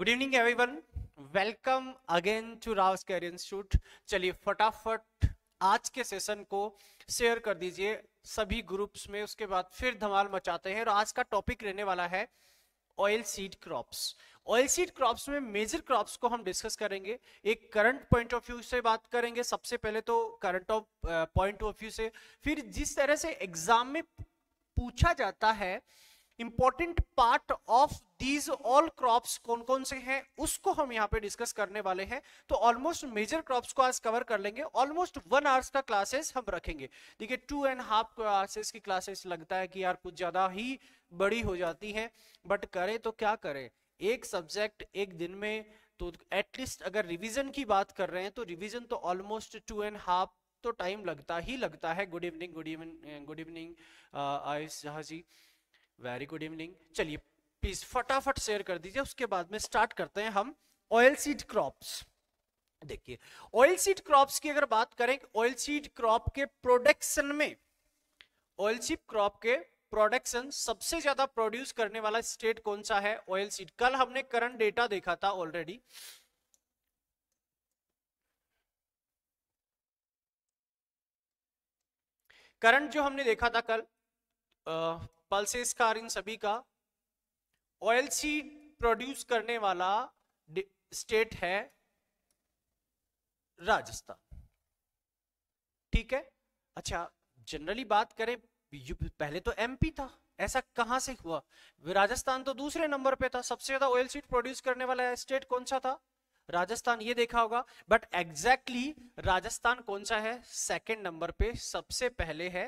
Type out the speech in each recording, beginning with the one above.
Good evening everyone welcome again to Rao institute चलिए फटाफट आज के सेशन को शेयर कर दीजिए सभी ग्रुप्स में उसके बाद फिर धमाल मचाते हैं और आज का टॉपिक रहने वाला है oil seed crops oil seed crops में मेजर क्रॉप्स को हम डिस्कस करेंगे एक करंट पॉइंट ऑफ व्यू से बात करेंगे सबसे पहले तो current of point of view से फिर जिस तरह से एग्जाम में पूछा जाता है important part of these all crops कौन कौन से हैं उसको हम यहाँ पे डिस्कस करने वाले हैं तो ऑलमोस्ट मेजर क्रॉप्स को आज कवर कर लेंगे ऑलमोस्ट वन आवर्स का क्लासेस हम रखेंगे देखिए टू एंड हाफ क्लासेस की क्लासेस लगता है कि यार कुछ ज्यादा ही बड़ी हो जाती है बट करे तो क्या करे एक सब्जेक्ट एक दिन में तो एटलीस्ट अगर रिविजन की बात कर रहे हैं तो रिविजन तो ऑलमोस्ट टू एंड हाफ तो टाइम लगता ही लगता है good evening good evening good evening Ayush Jha ji uh, very good evening चलिए प्लीज फटाफट शेयर कर दीजिए उसके बाद में स्टार्ट करते हैं हम ऑयल सीड क्रॉप्स देखिए ऑयल सीड क्रॉप्स की अगर बात करें ऑयल सीड क्रॉप के प्रोडक्शन में ऑयल सीड क्रॉप के प्रोडक्शन सबसे ज्यादा प्रोड्यूस करने वाला स्टेट कौन सा है ऑयल सीड कल हमने करंट डेटा देखा था ऑलरेडी करंट जो हमने देखा था कल पल्सेस कार इन सभी का ऑयल सीड प्रोड्यूस करने वाला स्टेट है राजस्थान ठीक है अच्छा जनरली बात करें पहले तो एमपी था ऐसा कहां से हुआ राजस्थान तो दूसरे नंबर पे था सबसे ज्यादा ऑयल सीड प्रोड्यूस करने वाला स्टेट कौन सा था राजस्थान ये देखा होगा बट एग्जैक्टली exactly राजस्थान कौन सा है सेकंड नंबर पे सबसे पहले है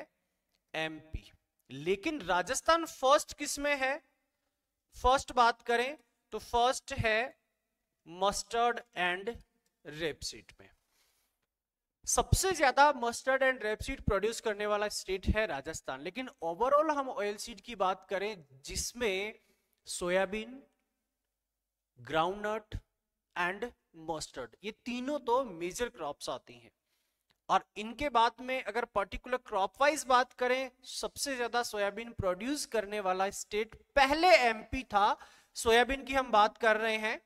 एमपी लेकिन राजस्थान फर्स्ट किस में है फर्स्ट बात करें तो फर्स्ट है मस्टर्ड एंड रेपसीड में सबसे ज्यादा मस्टर्ड एंड रेपसीड प्रोड्यूस करने वाला स्टेट है राजस्थान लेकिन ओवरऑल हम ऑयल सीड की बात करें जिसमें सोयाबीन ग्राउंडनट एंड मस्टर्ड ये तीनों तो मेजर क्रॉप्स आती हैं और इनके बाद में अगर पर्टिकुलर क्रॉप वाइज बात करें सबसे ज्यादा सोयाबीन प्रोड्यूस करने वाला स्टेट पहले एमपी था सोयाबीन की हम बात कर रहे हैं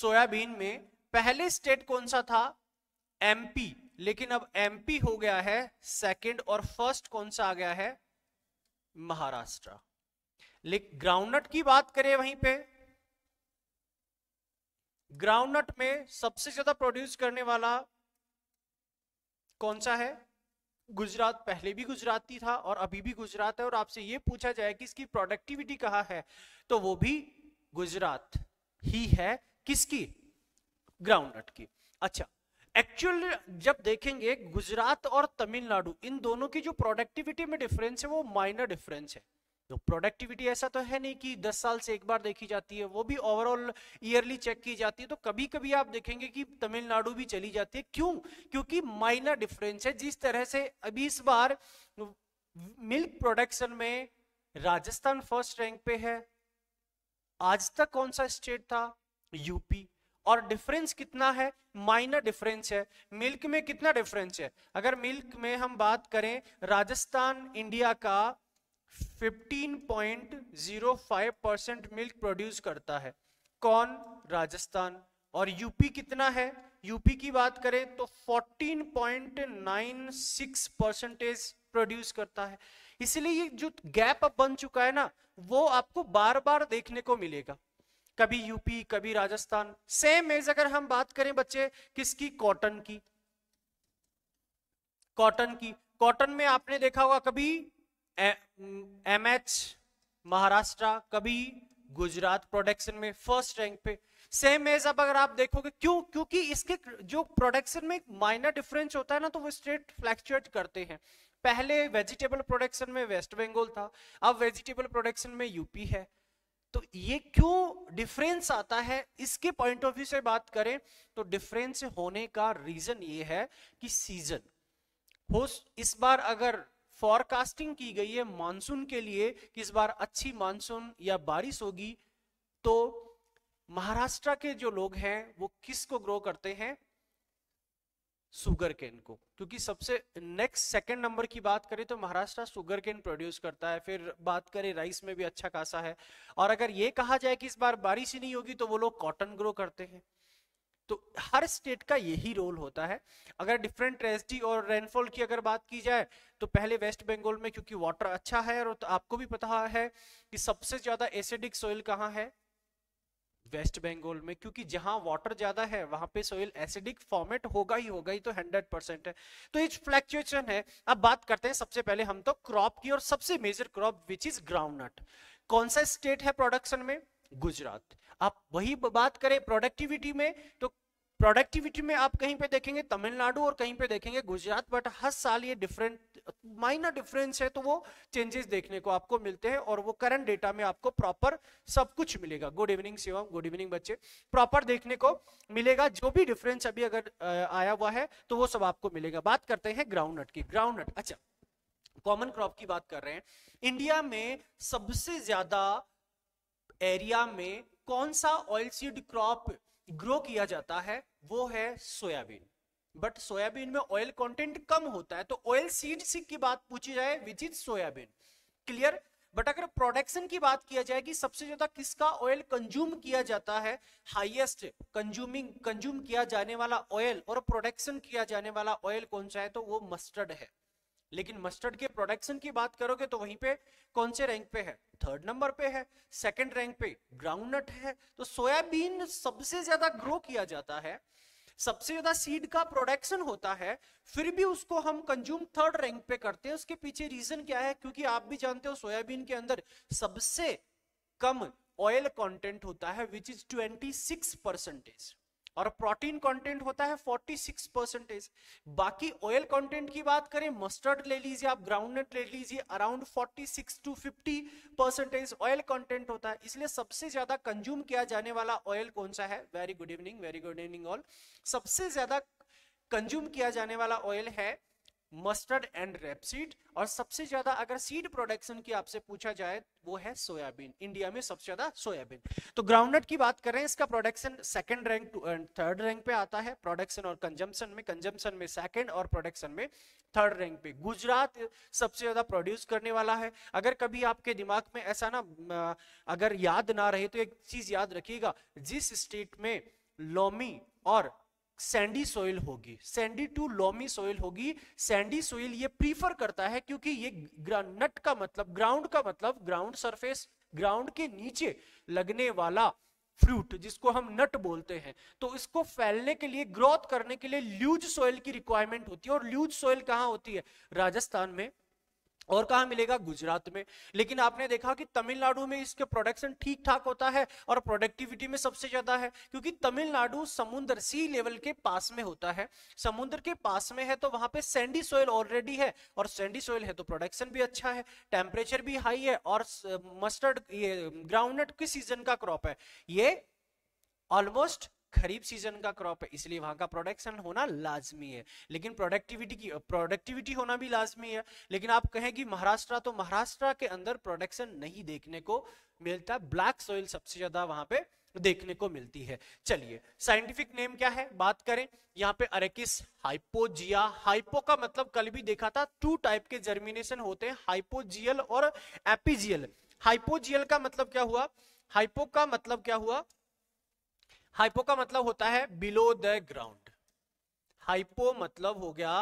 सोयाबीन में पहले स्टेट कौन सा था एमपी लेकिन अब एमपी हो गया है सेकंड और फर्स्ट कौन सा आ गया है महाराष्ट्र ग्राउंडनट की बात करें वहीं पे ग्राउंडनट में सबसे ज्यादा प्रोड्यूस करने वाला कौन सा है गुजरात पहले भी गुजराती था और अभी भी गुजरात है और आपसे ये पूछा जाए कि इसकी प्रोडक्टिविटी कहाँ है तो वो भी गुजरात ही है किसकी ग्राउंडनट की अच्छा एक्चुअल जब देखेंगे गुजरात और तमिलनाडु इन दोनों की जो प्रोडक्टिविटी में डिफरेंस है वो माइनर डिफरेंस है तो प्रोडक्टिविटी ऐसा तो है नहीं कि 10 साल से एक बार देखी जाती है वो भी ओवरऑल ईयरली चेक की जाती है तो कभी कभी आप देखेंगे कि तमिलनाडु भी चली जाती है क्यों क्योंकि माइनर डिफरेंस है जिस तरह से अभी इस बार मिल्क प्रोडक्शन में राजस्थान फर्स्ट रैंक पे है आज तक कौन सा स्टेट था यूपी और डिफरेंस कितना है माइनर डिफरेंस है मिल्क में कितना डिफरेंस है अगर मिल्क में हम बात करें राजस्थान इंडिया का 15.05 परसेंट मिल्क प्रोड्यूस करता है कौन राजस्थान और यूपी कितना है यूपी की बात करें तो 14.96 परसेंटेज प्रोड्यूस करता है इसलिए ये जो गैप अब बन चुका है ना वो आपको बार बार देखने को मिलेगा कभी यूपी कभी राजस्थान सेम एज अगर हम बात करें बच्चे किसकी कॉटन की कॉटन की कॉटन में आपने देखा होगा कभी एम एच महाराष्ट्र कभी गुजरात प्रोडक्शन में फर्स्ट रैंक पे सेम एज अब अगर आप देखोगे क्यों क्योंकि इसके जो प्रोडक्शन में माइनर डिफरेंस होता है ना तो वो स्टेट फ्लैक्चुएट करते हैं पहले वेजिटेबल प्रोडक्शन में वेस्ट बंगाल था अब वेजिटेबल प्रोडक्शन में यूपी है तो ये क्यों डिफरेंस आता है इसके पॉइंट ऑफ व्यू से बात करें तो डिफरेंस होने का रीजन ये है कि सीजन हो इस बार अगर फॉरकास्टिंग की गई है मानसून के लिए कि इस बार अच्छी मानसून या बारिश होगी तो महाराष्ट्र के जो लोग हैं वो किसको ग्रो करते हैं सुगर केन को क्योंकि सबसे नेक्स्ट सेकंड नंबर की बात करें तो महाराष्ट्र सुगर केन प्रोड्यूस करता है फिर बात करें राइस में भी अच्छा खासा है और अगर ये कहा जाए कि इस बार बारिश ही नहीं होगी तो वो लोग कॉटन ग्रो करते हैं तो हर स्टेट का यही रोल होता है अगर डिफरेंट ट्रेजिडी और रेनफॉल की अगर बात की जाए तो पहले वेस्ट बंगाल में क्योंकि वाटर अच्छा है और तो आपको भी पता है कि सबसे ज्यादा एसिडिक सोइल कहाँ है वेस्ट बंगाल में क्योंकि जहां वाटर ज्यादा है वहां पे सोइल एसिडिक फॉर्मेट होगा ही होगा ही तो 100 परसेंट है तो इस फ्लैक्चुएशन है अब बात करते हैं सबसे पहले हम तो क्रॉप की और सबसे major crop which is groundnut कौन सा स्टेट है प्रोडक्शन में गुजरात आप वही बात करें प्रोडक्टिविटी में तो प्रोडक्टिविटी में आप कहीं पे देखेंगे तमिलनाडु और कहीं पे देखेंगे गुजरात बट हर साल ये डिफरेंट माइनर डिफरेंस है तो वो चेंजेस देखने को आपको मिलते हैं और वो करंट डेटा में आपको प्रॉपर सब कुछ मिलेगा good evening Shivam good evening बच्चे प्रॉपर देखने को मिलेगा जो भी डिफरेंस अभी अगर आया हुआ है तो वो सब आपको मिलेगा बात करते हैं ग्राउंडनट की ग्राउंड नट अच्छा कॉमन क्रॉप की बात कर रहे हैं इंडिया में सबसे ज्यादा एरिया में कौन सा ऑयल सीड क्रॉप ग्रो किया जाता है वो है सोयाबीन बट सोयाबीन में ऑयल कंटेंट कम होता है तो ऑयल सीड की बात पूछी जाए which is soybean clear but अगर प्रोडक्शन की बात किया जाए कि सबसे ज्यादा किसका ऑयल कंज्यूम किया जाता है हाईएस्ट कंज्यूमिंग कंज्यूम किया जाने वाला ऑयल और प्रोडक्शन किया जाने वाला ऑयल कौन सा है तो वो मस्टर्ड है लेकिन मस्टर्ड के प्रोडक्शन की बात करोगे तो वहीं पे कौन से रैंक पे है थर्ड नंबर पे है सेकंड रैंक पे ग्राउंडनट है तो सोयाबीन सबसे ज्यादा ग्रो किया जाता है सबसे ज्यादा सीड का प्रोडक्शन होता है फिर भी उसको हम कंज्यूम थर्ड रैंक पे करते हैं उसके पीछे रीजन क्या है क्योंकि आप भी जानते हो सोयाबीन के अंदर सबसे कम ऑयल कंटेंट होता है which is twenty six percentage और प्रोटीन कंटेंट होता है 46 परसेंटेज बाकी ऑयल कंटेंट की बात करें मस्टर्ड ले लीजिए आप ग्राउंडनट ले लीजिए around 46 to 50 percentage oil content होता है इसलिए सबसे ज्यादा कंज्यूम किया जाने वाला ऑयल कौन सा है very good evening very good evening all सबसे ज्यादा कंज्यूम किया जाने वाला ऑयल है मस्टर्ड एंड रेपसीड और सबसे ज्यादा अगर सीड प्रोडक्शन की आपसे पूछा जाए वो है सोयाबीन इंडिया में सबसे ज्यादा सोयाबीन तो ग्राउंडनट की बात करें इसका production second rank third rank पे आता है प्रोडक्शन और कंजम्पशन में कंजम्पशन में सेकंड और प्रोडक्शन में थर्ड रैंक पे गुजरात सबसे ज्यादा प्रोड्यूस करने वाला है अगर कभी आपके दिमाग में ऐसा ना अगर याद ना रहे तो एक चीज याद रखिएगा जिस स्टेट में लोमी और सैंडी सोइल होगी सैंडी टू लोमी सोइल होगी सैंडी सोइल ये प्रीफर करता है क्योंकि ये नट का मतलब ग्राउंड का मतलब ग्राउंड सरफेस ग्राउंड के नीचे लगने वाला फ्रूट जिसको हम नट बोलते हैं तो इसको फैलने के लिए ग्रोथ करने के लिए ल्यूज सोइल की रिक्वायरमेंट होती है और ल्यूज सोइल कहाँ होती है राजस्थान में और कहा मिलेगा गुजरात में लेकिन आपने देखा कि तमिलनाडु में इसके प्रोडक्शन ठीक ठाक होता है और प्रोडक्टिविटी में सबसे ज्यादा है क्योंकि तमिलनाडु समुद्र सी लेवल के पास में होता है समुद्र के पास में है तो वहां पे सैंडी सोयल ऑलरेडी है और सैंडी सोयल है तो प्रोडक्शन भी अच्छा है टेम्परेचर भी हाई है और मस्टर्ड ये ग्राउंडनट किस सीजन का क्रॉप है ये ऑलमोस्ट खरीफ सीजन का क्रॉप है इसलिए वहां का प्रोडक्शन होना लाजमी है लेकिन प्रोडक्टिविटी की प्रोडक्टिविटी होना भी लाजमी है लेकिन आप कहें कि महाराष्ट्र तो महाराष्ट्र के अंदर प्रोडक्शन नहीं देखने को मिलता ब्लैक सॉइल सबसे ज्यादा वहां पे देखने को मिलती है चलिए साइंटिफिक नेम क्या है बात करें यहाँ पे अरेकिस हाइपोजिया हाइपो का मतलब कल भी देखा था टू टाइप के जर्मिनेशन होते हैं हाइपोजियल और एपिजियल हाइपोजियल का मतलब क्या हुआ हाइपो का मतलब क्या हुआ हाइपो का मतलब होता है बिलो द ग्राउंड हाइपो मतलब हो गया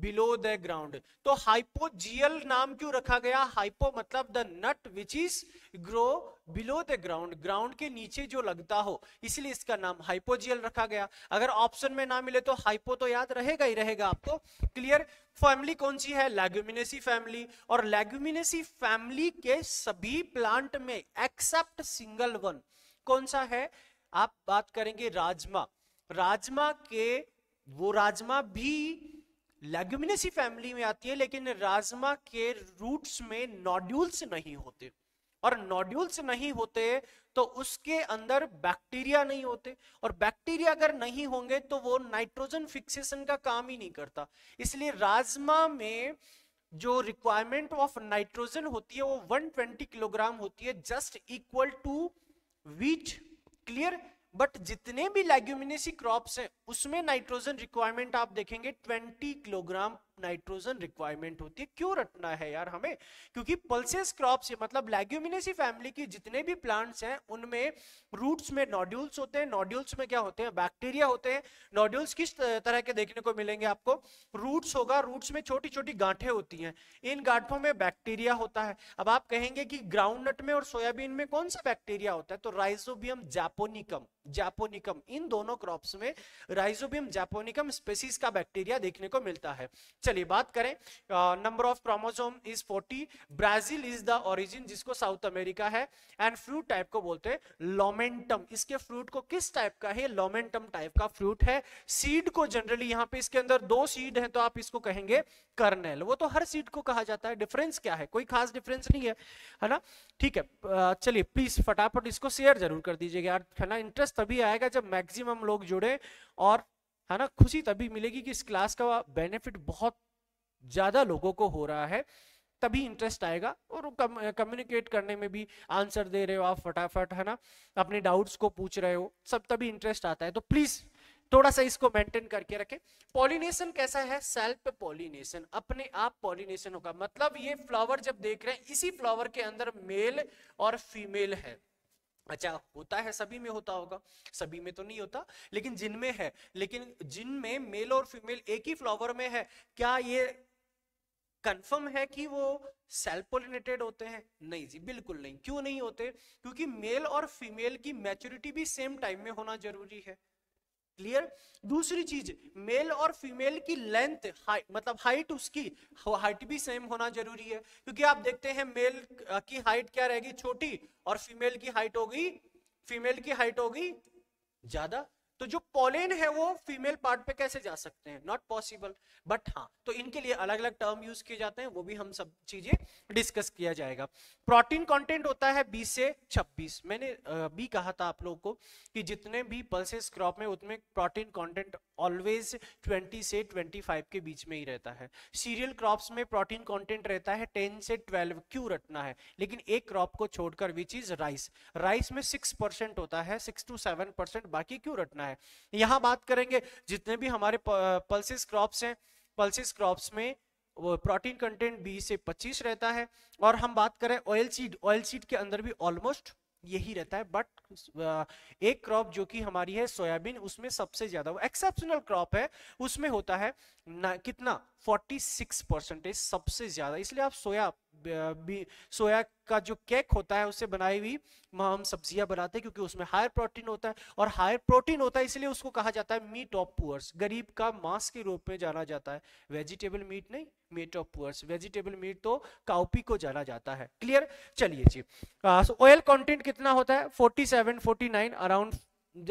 बिलो द ग्राउंड तो हाइपोजियल नाम क्यों रखा गया हाइपो मतलब the nut which is grow below the ground ground के नीचे जो लगता हो इसलिए इसका नाम हाइपोजियल रखा गया अगर ऑप्शन में ना मिले तो हाइपो तो याद रहेगा ही रहेगा आपको क्लियर फैमिली कौन सी है लेग्यूमिनेसी फैमिली और लेग्यूमिनेसी फैमिली के सभी प्लांट में एक्सेप्ट सिंगल वन कौन सा है आप बात करेंगे राजमा राजमा के वो राजमा भी लेग्यूमिनेसी फैमिली में आती है लेकिन राजमा के रूट्स में नॉड्यूल्स नहीं होते और नॉड्यूल्स नहीं होते तो उसके अंदर बैक्टीरिया नहीं होते और बैक्टीरिया अगर नहीं होंगे तो वो नाइट्रोजन फिक्सेशन का काम ही नहीं करता इसलिए राजमा में जो रिक्वायरमेंट ऑफ नाइट्रोजन होती है वो 120 किलोग्राम होती है just equal to wheat clear but जितने भी लेग्यूमिनेसी क्रॉप्स हैं उसमें नाइट्रोजन रिक्वायरमेंट आप देखेंगे 20 किलोग्राम नाइट्रोजन रिक्वायरमेंट होती है क्यों रटना है यार हमें क्योंकि पल्सेस क्रॉप से मतलब लैग्यूमिनेसी फैमिली की जितने भी प्लांट्स हैं उनमें रूट्स में नॉड्यूल्स होते हैं नॉड्यूल्स में क्या होते हैं बैक्टीरिया होते हैं नॉड्यूल्स किस तरह के देखने को मिलेंगे आपको रूट्स होगा रूट्स में छोटी छोटी गांठें होती हैं इन गांठों में बैक्टीरिया होता है अब आप कहेंगे कि ग्राउंड नट में और सोयाबीन में कौन सा बैक्टीरिया होता है तो राइजोबियम जापोनिकम जापोनिकम इन दोनों क्रॉप्स में राइजोबियम जापोनिकम स्पेसीज का बैक्टीरिया देखने को मिलता है चलिए बात करें number of chromosome is 40 Brazil is the origin जिसको साउथ अमेरिका है एंड फ्रूट टाइप को बोलते हैं लोमेंटम इसके फ्रूट को किस टाइप का है लोमेंटम टाइप का फ्रूट है सीड को जनरली यहाँ पे इसके अंदर दो सीड है तो आप इसको कहेंगे कर्नेल वो तो हर सीड को कहा जाता है डिफरेंस क्या है कोई खास डिफरेंस नहीं है है ना ठीक है चलिए प्लीज फटाफट इसको शेयर जरूर कर दीजिएगा यार है ना इंटरेस्ट तभी आएगा जब मैक्सिमम लोग जुड़े और है ना खुशी तभी मिलेगी कि इस क्लास का बेनिफिट बहुत ज़्यादा लोगों को हो रहा है तभी इंटरेस्ट आएगा और कम, कम्युनिकेट करने में भी आंसर दे रहे हो आप फटाफट है ना अपने डाउट्स को पूछ रहे हो सब तभी इंटरेस्ट आता है तो प्लीज़ थोड़ा सा इसको मेंटेन करके रखें पॉलिनेशन कैसा है सेल्फ पॉलिनेशन अपने आप पॉलिनेशन होगा मतलब ये फ्लावर जब देख रहे हैं इसी फ्लावर के अंदर मेल और फीमेल है अच्छा होता है सभी में होता होगा सभी में तो नहीं होता लेकिन जिनमें है लेकिन जिनमें मेल और फीमेल एक ही फ्लावर में है क्या ये कंफर्म है कि वो सेल्फ पोलिनेटेड होते हैं नहीं जी बिल्कुल नहीं क्यों नहीं होते क्योंकि मेल और फीमेल की मैच्योरिटी भी सेम टाइम में होना जरूरी है क्लियर दूसरी चीज मेल और फीमेल की लेंथ हाइट मतलब हाइट उसकी हाइट भी सेम होना जरूरी है क्योंकि आप देखते हैं मेल uh, की हाइट क्या रहेगी छोटी और फीमेल की हाइट होगी फीमेल की हाइट होगी ज्यादा तो जो पोलिन है वो फीमेल पार्ट पे कैसे जा सकते हैं नॉट पॉसिबल बट हाँ तो इनके लिए अलग अलग टर्म यूज किए जाते हैं वो भी हम सब चीजें डिस्कस किया जाएगा प्रोटीन कंटेंट होता है 20 से 26 मैंने भी कहा था आप लोगों को कि जितने भी पल्सेस क्रॉप में उतने प्रोटीन कंटेंट ऑलवेज 20 से 25 के बीच में ही रहता है सीरियल क्रॉप्स में प्रोटीन कॉन्टेंट रहता है टेन से ट्वेल्व क्यों रटना है लेकिन एक क्रॉप को छोड़कर विच इज राइस राइस में सिक्स होता है सिक्स टू सेवन बाकी क्यों रटना करना है यहाँ बात करेंगे जितने भी हमारे पल्सिस क्रॉप्स हैं पल्सिस क्रॉप्स में वो प्रोटीन कंटेंट 20 से 25 रहता है और हम बात करें ऑयल सीड ऑयल सीड के अंदर भी ऑलमोस्ट यही रहता है बट एक क्रॉप जो कि हमारी है सोयाबीन उसमें सबसे ज्यादा वो एक्सेप्शनल क्रॉप है उसमें होता है ना, कितना 46 परसेंटेज सबसे ज्यादा इसलिए आप सोया भी, सोया का जो केक होता है उससे बनाई हुई हम सब्जियां बनाते हैं क्योंकि उसमें हायर प्रोटीन होता है और हायर प्रोटीन होता है इसलिए उसको कहा जाता है मीट ऑफ पुअर्स गरीब का मांस के रूप में जाना जाता है वेजिटेबल मीट नहीं meat of poors vegetable meat तो काउपी को जाना जाता है क्लियर चलिए जी ऑयल कॉन्टेंट कितना होता है फोर्टी सेवन अराउंड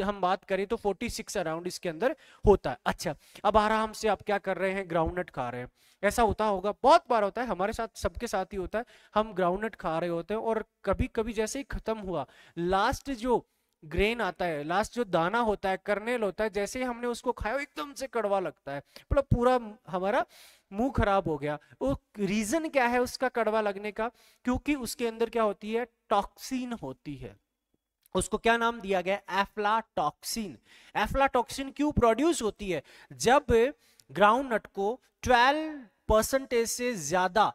हम बात करें तो 46 अराउंड इसके अंदर होता है अच्छा अब आराम से आप क्या कर रहे हैं ग्राउंड नट खा रहे हैं ऐसा होता होगा बहुत बार होता है हमारे साथ सबके साथ ही होता है हम ग्राउंड नट खा रहे होते हैं और कभी कभी जैसे ही खत्म हुआ लास्ट जो ग्रेन आता है लास्ट जो दाना होता है कर्नेल होता है जैसे ही हमने उसको खाया एकदम से कड़वा लगता है मतलब पूरा हमारा मुंह खराब हो गया वो रीजन क्या है उसका कड़वा लगने का क्योंकि उसके अंदर क्या होती है टॉक्सिन होती है उसको क्या नाम दिया गया एफ्लाटॉक्सिन एफ्लाटॉक्सिन क्यों प्रोड्यूस होती है जब ग्राउंड नट को 12 परसेंटेज से ज्यादा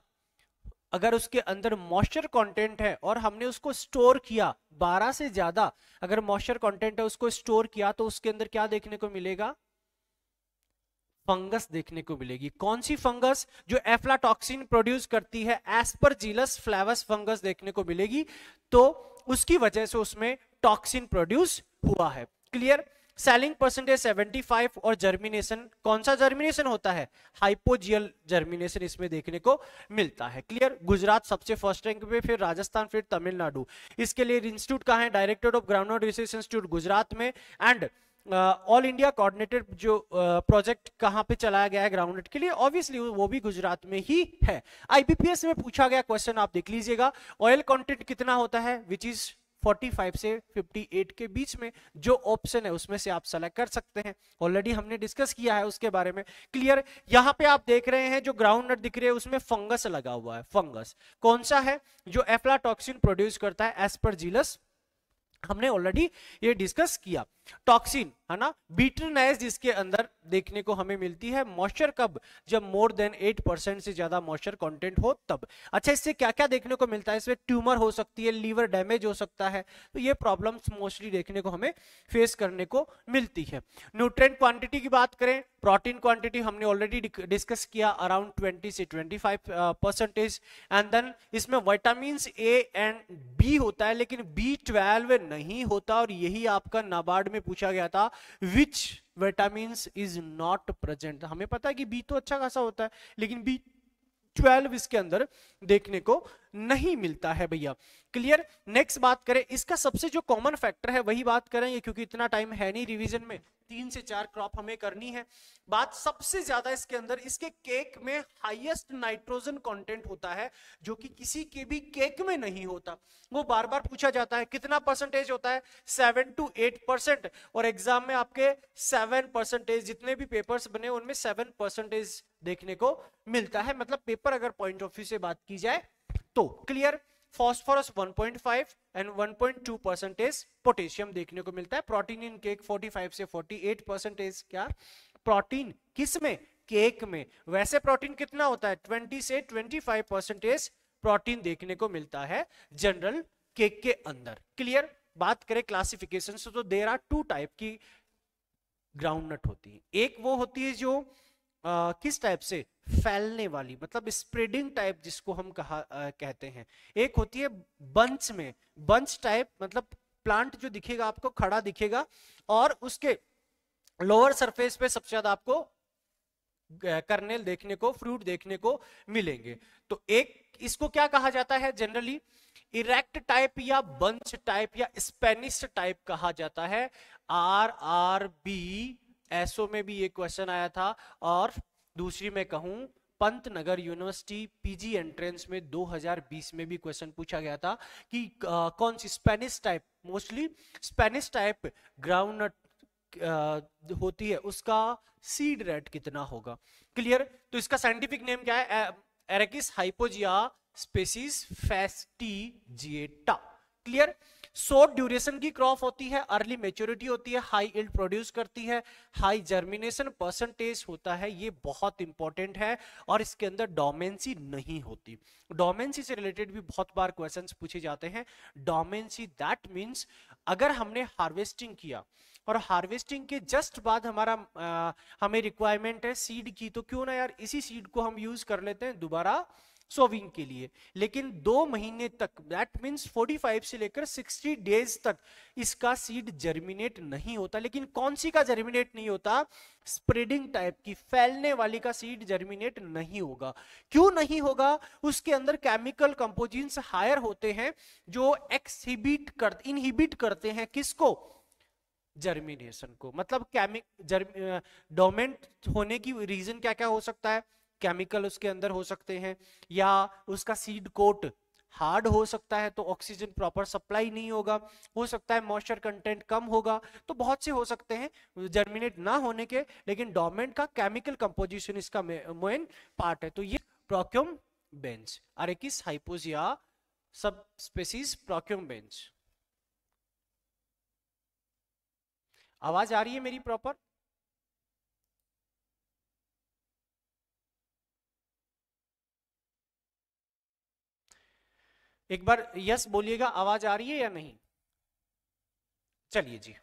अगर उसके अंदर मॉइस्चर कंटेंट है और हमने उसको स्टोर किया 12 से ज्यादा अगर मॉइस्चर कंटेंट है उसको स्टोर किया तो उसके अंदर क्या देखने को मिलेगा फंगस देखने को मिलेगी कौन सी फंगस जो एफ्लाटॉक्सिन प्रोड्यूस करती है जीलस फ्लेवस फंगस देखने को मिलेगी तो उसकी वजह से उसमें टॉक्सिन प्रोड्यूस हुआ है क्लियर सेलिंग परसेंटेज 75 और जर्मिनेशन कौन सा जर्मिनेशन होता है हाइपोजियल जर्मिनेशन इसमें देखने को मिलता है क्लियर गुजरात सबसे फर्स्ट रैंक पे फिर राजस्थान फिर तमिलनाडु इसके लिए इंस्टीट्यूट कहा है director of ground research institute Gujarat में एंड ऑल इंडिया कोऑर्डिनेटेड जो प्रोजेक्ट कहाँ पे चलाया गया है ग्राउंड के लिए ऑब्वियसली वो भी गुजरात में ही है आईबीपीएस में पूछा गया क्वेश्चन आप देख लीजिएगा ऑयल कंटेंट कितना होता है विच इज 45 से 58 के बीच में जो ऑप्शन है उसमें से आप सेलेक्ट कर सकते हैं ऑलरेडी हमने डिस्कस किया है उसके बारे में क्लियर यहाँ पे आप देख रहे हैं जो ग्राउंड नट दिख रही है उसमें फंगस लगा हुआ है फंगस कौन सा है जो एफ्लाटॉक्सिन प्रोड्यूस करता है एस्परजिलस हमने ऑलरेडी ये डिस्कस किया टॉक्सिन है ना बीटरनेस जिसके अंदर देखने को हमें मिलती है मॉइस्चर कब जब मोर देन एट परसेंट से ज्यादा मॉइस्चर कंटेंट हो तब अच्छा इससे क्या क्या देखने को मिलता है इसमें ट्यूमर हो सकती है लीवर डैमेज हो सकता है तो ये प्रॉब्लम्स मोस्टली देखने को हमें फेस करने को मिलती है न्यूट्रेंट क्वांटिटी की बात करें प्रोटीन क्वांटिटी हमने ऑलरेडी डिस्कस किया अराउंड ट्वेंटी से ट्वेंटी परसेंटेज एंड देन इसमें वाइटामिन ए एंड बी होता है लेकिन बी ट्वेल्व नहीं होता और यही आपका नाबार्ड में पूछा गया था which vitamins is not present हमें पता है कि बी तो अच्छा खासा होता है लेकिन बी ट्वेल्व इसके अंदर देखने को नहीं मिलता है भैया क्लियर नेक्स्ट बात करें इसका सबसे जो कॉमन फैक्टर है वही बात करेंगे क्योंकि इतना टाइम है नहीं रिवीजन में तीन से चार क्रॉप हमें करनी है बात सबसे ज्यादा इसके अंदर इसके केक में हाईएस्ट नाइट्रोजन कंटेंट होता है जो कि किसी के भी केक में नहीं होता वो बार बार पूछा जाता है कितना परसेंटेज होता है सेवन टू एट परसेंट और एग्जाम में आपके सेवन परसेंटेज जितने भी पेपर्स बने उनमें सेवन परसेंटेज देखने को मिलता है मतलब पेपर अगर पॉइंट ऑफ व्यू से बात की जाए तो clear phosphorus 1.5 and 1.2 percentage potassium देखने को मिलता है प्रोटीन इन केक 45 से 48 परसेंटेज क्या प्रोटीन किस में केक में वैसे प्रोटीन कितना होता है 20 से 25 परसेंटेज प्रोटीन देखने को मिलता है जनरल केक के अंदर क्लियर बात करें क्लासिफिकेशन से तो देर आर टू टाइप की ग्राउंड नट होती है एक वो होती है जो आ, किस टाइप से फैलने वाली मतलब स्प्रेडिंग टाइप जिसको हम कहा आ, कहते हैं एक होती है बंच में बंच टाइप मतलब प्लांट जो दिखेगा आपको खड़ा दिखेगा और उसके लोअर सरफेस पे सबसे ज्यादा आपको कर्नेल देखने को फ्रूट देखने को मिलेंगे तो एक इसको क्या कहा जाता है जनरली इरेक्ट टाइप या बंच टाइप या स्पेनिश टाइप कहा जाता है आर आर बी एसओ में भी ये क्वेश्चन आया था और दूसरी मैं कहूँ Pantnagar university PG entrance में 2020 में भी क्वेश्चन पूछा गया था कि आ, कौन सी Spanish type mostly Spanish type ground होती है उसका सीड रेट कितना होगा क्लियर तो इसका साइंटिफिक नेम क्या है arachis hypogaea species fastigiata clear short duration की क्रॉप होती है अर्ली मेच्योरिटी होती है हाई इल्ड प्रोड्यूस करती है हाई जर्मिनेशन परसेंटेज होता है ये बहुत इंपॉर्टेंट है और इसके अंदर डोमेंसी नहीं होती डोमेंसी से रिलेटेड भी बहुत बार क्वेश्चन पूछे जाते हैं डोमेंसी दैट मीन्स अगर हमने हार्वेस्टिंग किया और हार्वेस्टिंग के जस्ट बाद हमारा आ, हमें रिक्वायरमेंट है सीड की तो क्यों ना यार इसी सीड को हम यूज कर लेते हैं दोबारा सोविंग के लिए लेकिन दो महीने तक दैट मीन्स 45 से लेकर 60 डेज तक इसका सीड जर्मिनेट नहीं होता लेकिन कौन सी का जर्मिनेट नहीं होता स्प्रेडिंग टाइप की फैलने वाली का सीड जर्मिनेट नहीं होगा क्यों नहीं होगा उसके अंदर केमिकल कंपोजिशन हायर होते हैं जो एक्सिबिट कर इनहिबिट करते हैं किसको जर्मिनेशन को मतलब केमिक डोमेंट होने की रीजन क्या क्या हो सकता है केमिकल उसके अंदर हो सकते हैं या उसका सीड कोट हार्ड हो सकता है तो ऑक्सीजन प्रॉपर सप्लाई नहीं होगा हो सकता है मॉइस्चर कंटेंट कम होगा तो बहुत से हो सकते हैं जर्मिनेट ना होने के लेकिन डोमेंट का केमिकल कंपोजिशन इसका मेन पार्ट है तो ये प्रोक्यूम बेंच किस hypogaea sub species procumbens आवाज आ रही है मेरी प्रॉपर एक बार यस बोलिएगा आवाज आ रही है या नहीं चलिए जी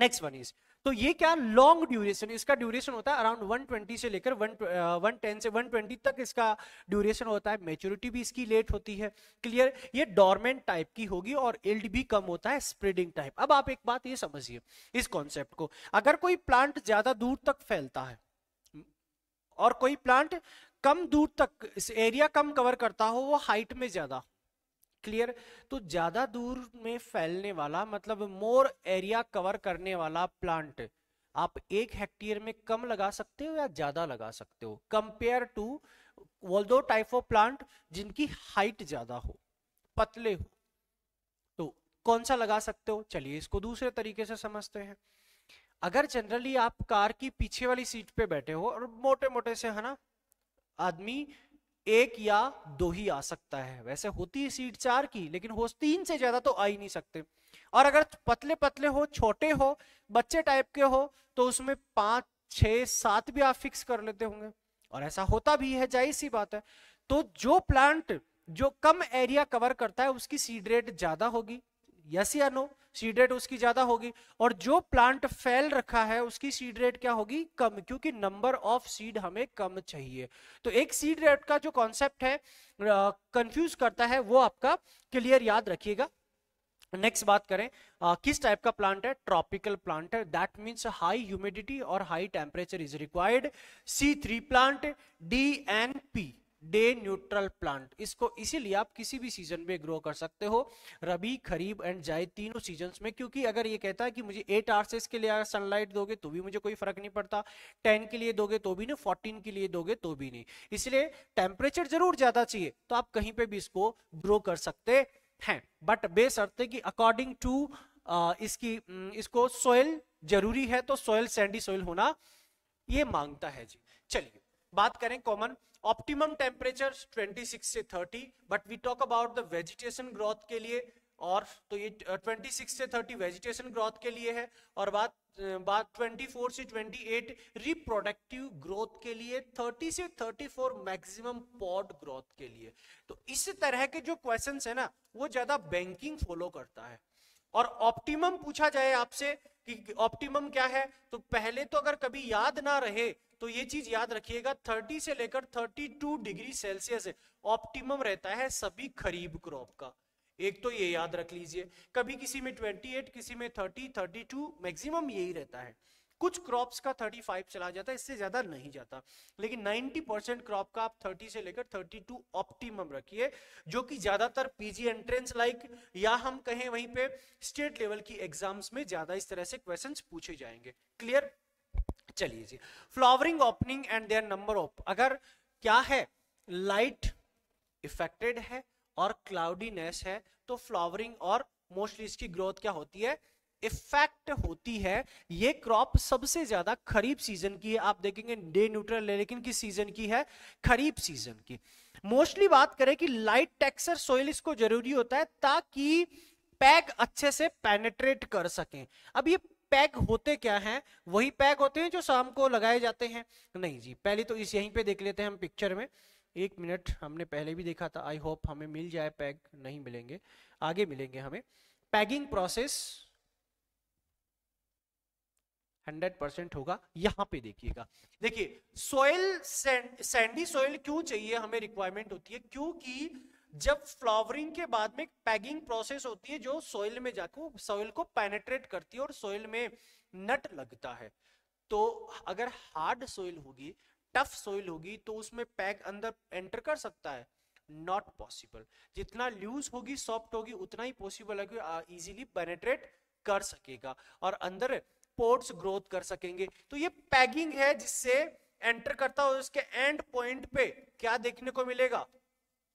नेक्स्ट वन इज तो ये क्या लॉन्ग ड्यूरेशन इसका ड्यूरेशन होता है अराउंड 120 से लेकर 110 uh, से 120 तक इसका ड्यूरेशन होता है मेच्योरिटी भी इसकी लेट होती है क्लियर ये डॉर्मेंट टाइप की होगी और इल्ड भी कम होता है स्प्रेडिंग टाइप अब आप एक बात ये समझिए इस कॉन्सेप्ट को अगर कोई प्लांट ज्यादा दूर तक फैलता है और कोई प्लांट कम दूर तक इस एरिया कम कवर करता हो वो हाइट में ज़्यादा क्लियर तो ज़्यादा दूर में फैलने वाला मतलब मोर एरिया कवर करने वाला प्लांट आप एक हेक्टेयर में कम लगा सकते हो या ज़्यादा लगा सकते हो कंपेयर टू वॉल दो टाइप ऑफ प्लांट जिनकी हाइट ज़्यादा हो पतले हो तो कौन सा लगा सकते हो चलिए इसको दूसरे तरीके से समझते हैं अगर जनरली आप कार की पीछे वाली सीट पे बैठे हो और मोटे मोटे से है ना आदमी एक या दो ही आ सकता है वैसे होती है सीट चार की लेकिन हो तीन से ज्यादा तो आ ही नहीं सकते और अगर पतले पतले हो छोटे हो बच्चे टाइप के हो तो उसमें पांच छह सात भी आप फिक्स कर लेते होंगे और ऐसा होता भी है जाहिर सी बात है तो जो प्लांट जो कम एरिया कवर करता है उसकी सीड रेट ज्यादा होगी यस या नो सीड रेट उसकी ज्यादा होगी और जो प्लांट फैल रखा है उसकी सीड रेट क्या होगी कम क्योंकि नंबर ऑफ सीड हमें कम चाहिए तो एक सीड रेट का जो कॉन्सेप्ट है कंफ्यूज करता है वो आपका क्लियर याद रखिएगा नेक्स्ट बात करें आ, किस टाइप का प्लांट है ट्रॉपिकल प्लांट है दैट मींस हाई ह्यूमिडिटी और high temperature is required C three plant D and P day neutral plant इसको इसीलिए आप किसी भी सीजन में ग्रो कर सकते हो रबी खरीब एंड जाए तीनों सीजन में क्योंकि अगर ये कहता है कि मुझे एट आर्स के लिए अगर सनलाइट दोगे तो भी मुझे कोई फर्क नहीं पड़ता टेन के लिए दोगे तो भी नहीं फोर्टीन के लिए दोगे तो भी नहीं इसलिए टेम्परेचर जरूर ज्यादा चाहिए तो आप कहीं पे भी इसको ग्रो कर सकते हैं बट बेसरते कि अकॉर्डिंग टू इसकी इसको सोयल जरूरी है तो सोयल सैंडी सोयल होना ये मांगता है जी चलिए बात करें कॉमन ऑप्टिमम टेम्परेचर 26 से 30 but we talk about the vegetation growth के लिए और तो ये 26 से 30 वेजिटेशन ग्रोथ के लिए है और बात बात 24 से 28 रिप्रोडक्टिव ग्रोथ के लिए 30 से 34 मैक्सिमम पॉड ग्रोथ के लिए तो इस तरह के जो क्वेश्चंस है ना वो ज्यादा बैंकिंग फॉलो करता है और ऑप्टिमम पूछा जाए आपसे कि ऑप्टिमम क्या है तो पहले तो अगर कभी याद ना रहे तो ये चीज याद रखिएगा 30 से लेकर 32 डिग्री सेल्सियस ऑप्टिमम रहता है सभी खरीब क्रॉप का एक तो ये याद रख लीजिए कभी किसी में 28 किसी में 30 32 मैक्सिमम यही रहता है कुछ क्रॉप्स का 35 चला जाता है इससे ज्यादा नहीं जाता लेकिन 90 परसेंट क्रॉप का आप 30 से लेकर 32 ऑप्टिमम रखिए जो कि ज्यादातर पीजी एंट्रेंस लाइक या हम कहें वहीं पे स्टेट लेवल की एग्जाम्स में ज्यादा इस तरह से क्वेश्चंस पूछे जाएंगे क्लियर चलिए जी flowering opening and their number of अगर क्या है लाइट इफेक्टेड है और क्लाउडीनेस है तो फ्लावरिंग और मोस्टली इसकी ग्रोथ क्या होती है इफेक्ट होती है ये क्रॉप सबसे ज्यादा खरीफ सीजन की है आप देखेंगे डे न्यूट्रल है लेकिन किस सीजन की है खरीफ सीजन की मोस्टली बात करें कि लाइट टेक्सर सोइल इसको जरूरी होता है ताकि पैग अच्छे से पेनेट्रेट कर सकें अब ये पैग होते क्या हैं वही पैग होते हैं जो शाम को लगाए जाते हैं नहीं जी पहले तो इस यहीं पे देख लेते हैं हम पिक्चर में एक मिनट हमने पहले भी देखा था आई होप हमें मिल जाए पैग नहीं मिलेंगे आगे मिलेंगे हमें पैगिंग प्रोसेस हंड्रेड परसेंट होगा यहाँ पे देखिएगा देखिए सोयल सैंडी सोयल क्यों चाहिए हमें रिक्वायरमेंट होती है क्योंकि जब फ्लावरिंग के बाद में पैगिंग प्रोसेस होती है जो सोइल में जाकर सोइल को पेनेट्रेट करती है और सोइल में नट लगता है तो अगर हार्ड सोइल होगी टफ सोइल होगी तो उसमें पैग अंदर एंटर कर सकता है नॉट पॉसिबल जितना लूज होगी सॉफ्ट होगी उतना ही पॉसिबल है कि इजीली पेनेट्रेट कर सकेगा और अंदर पोर्ट्स ग्रोथ कर सकेंगे तो ये पैगिंग है जिससे एंटर करता है उसके एंड पॉइंट पे क्या देखने को मिलेगा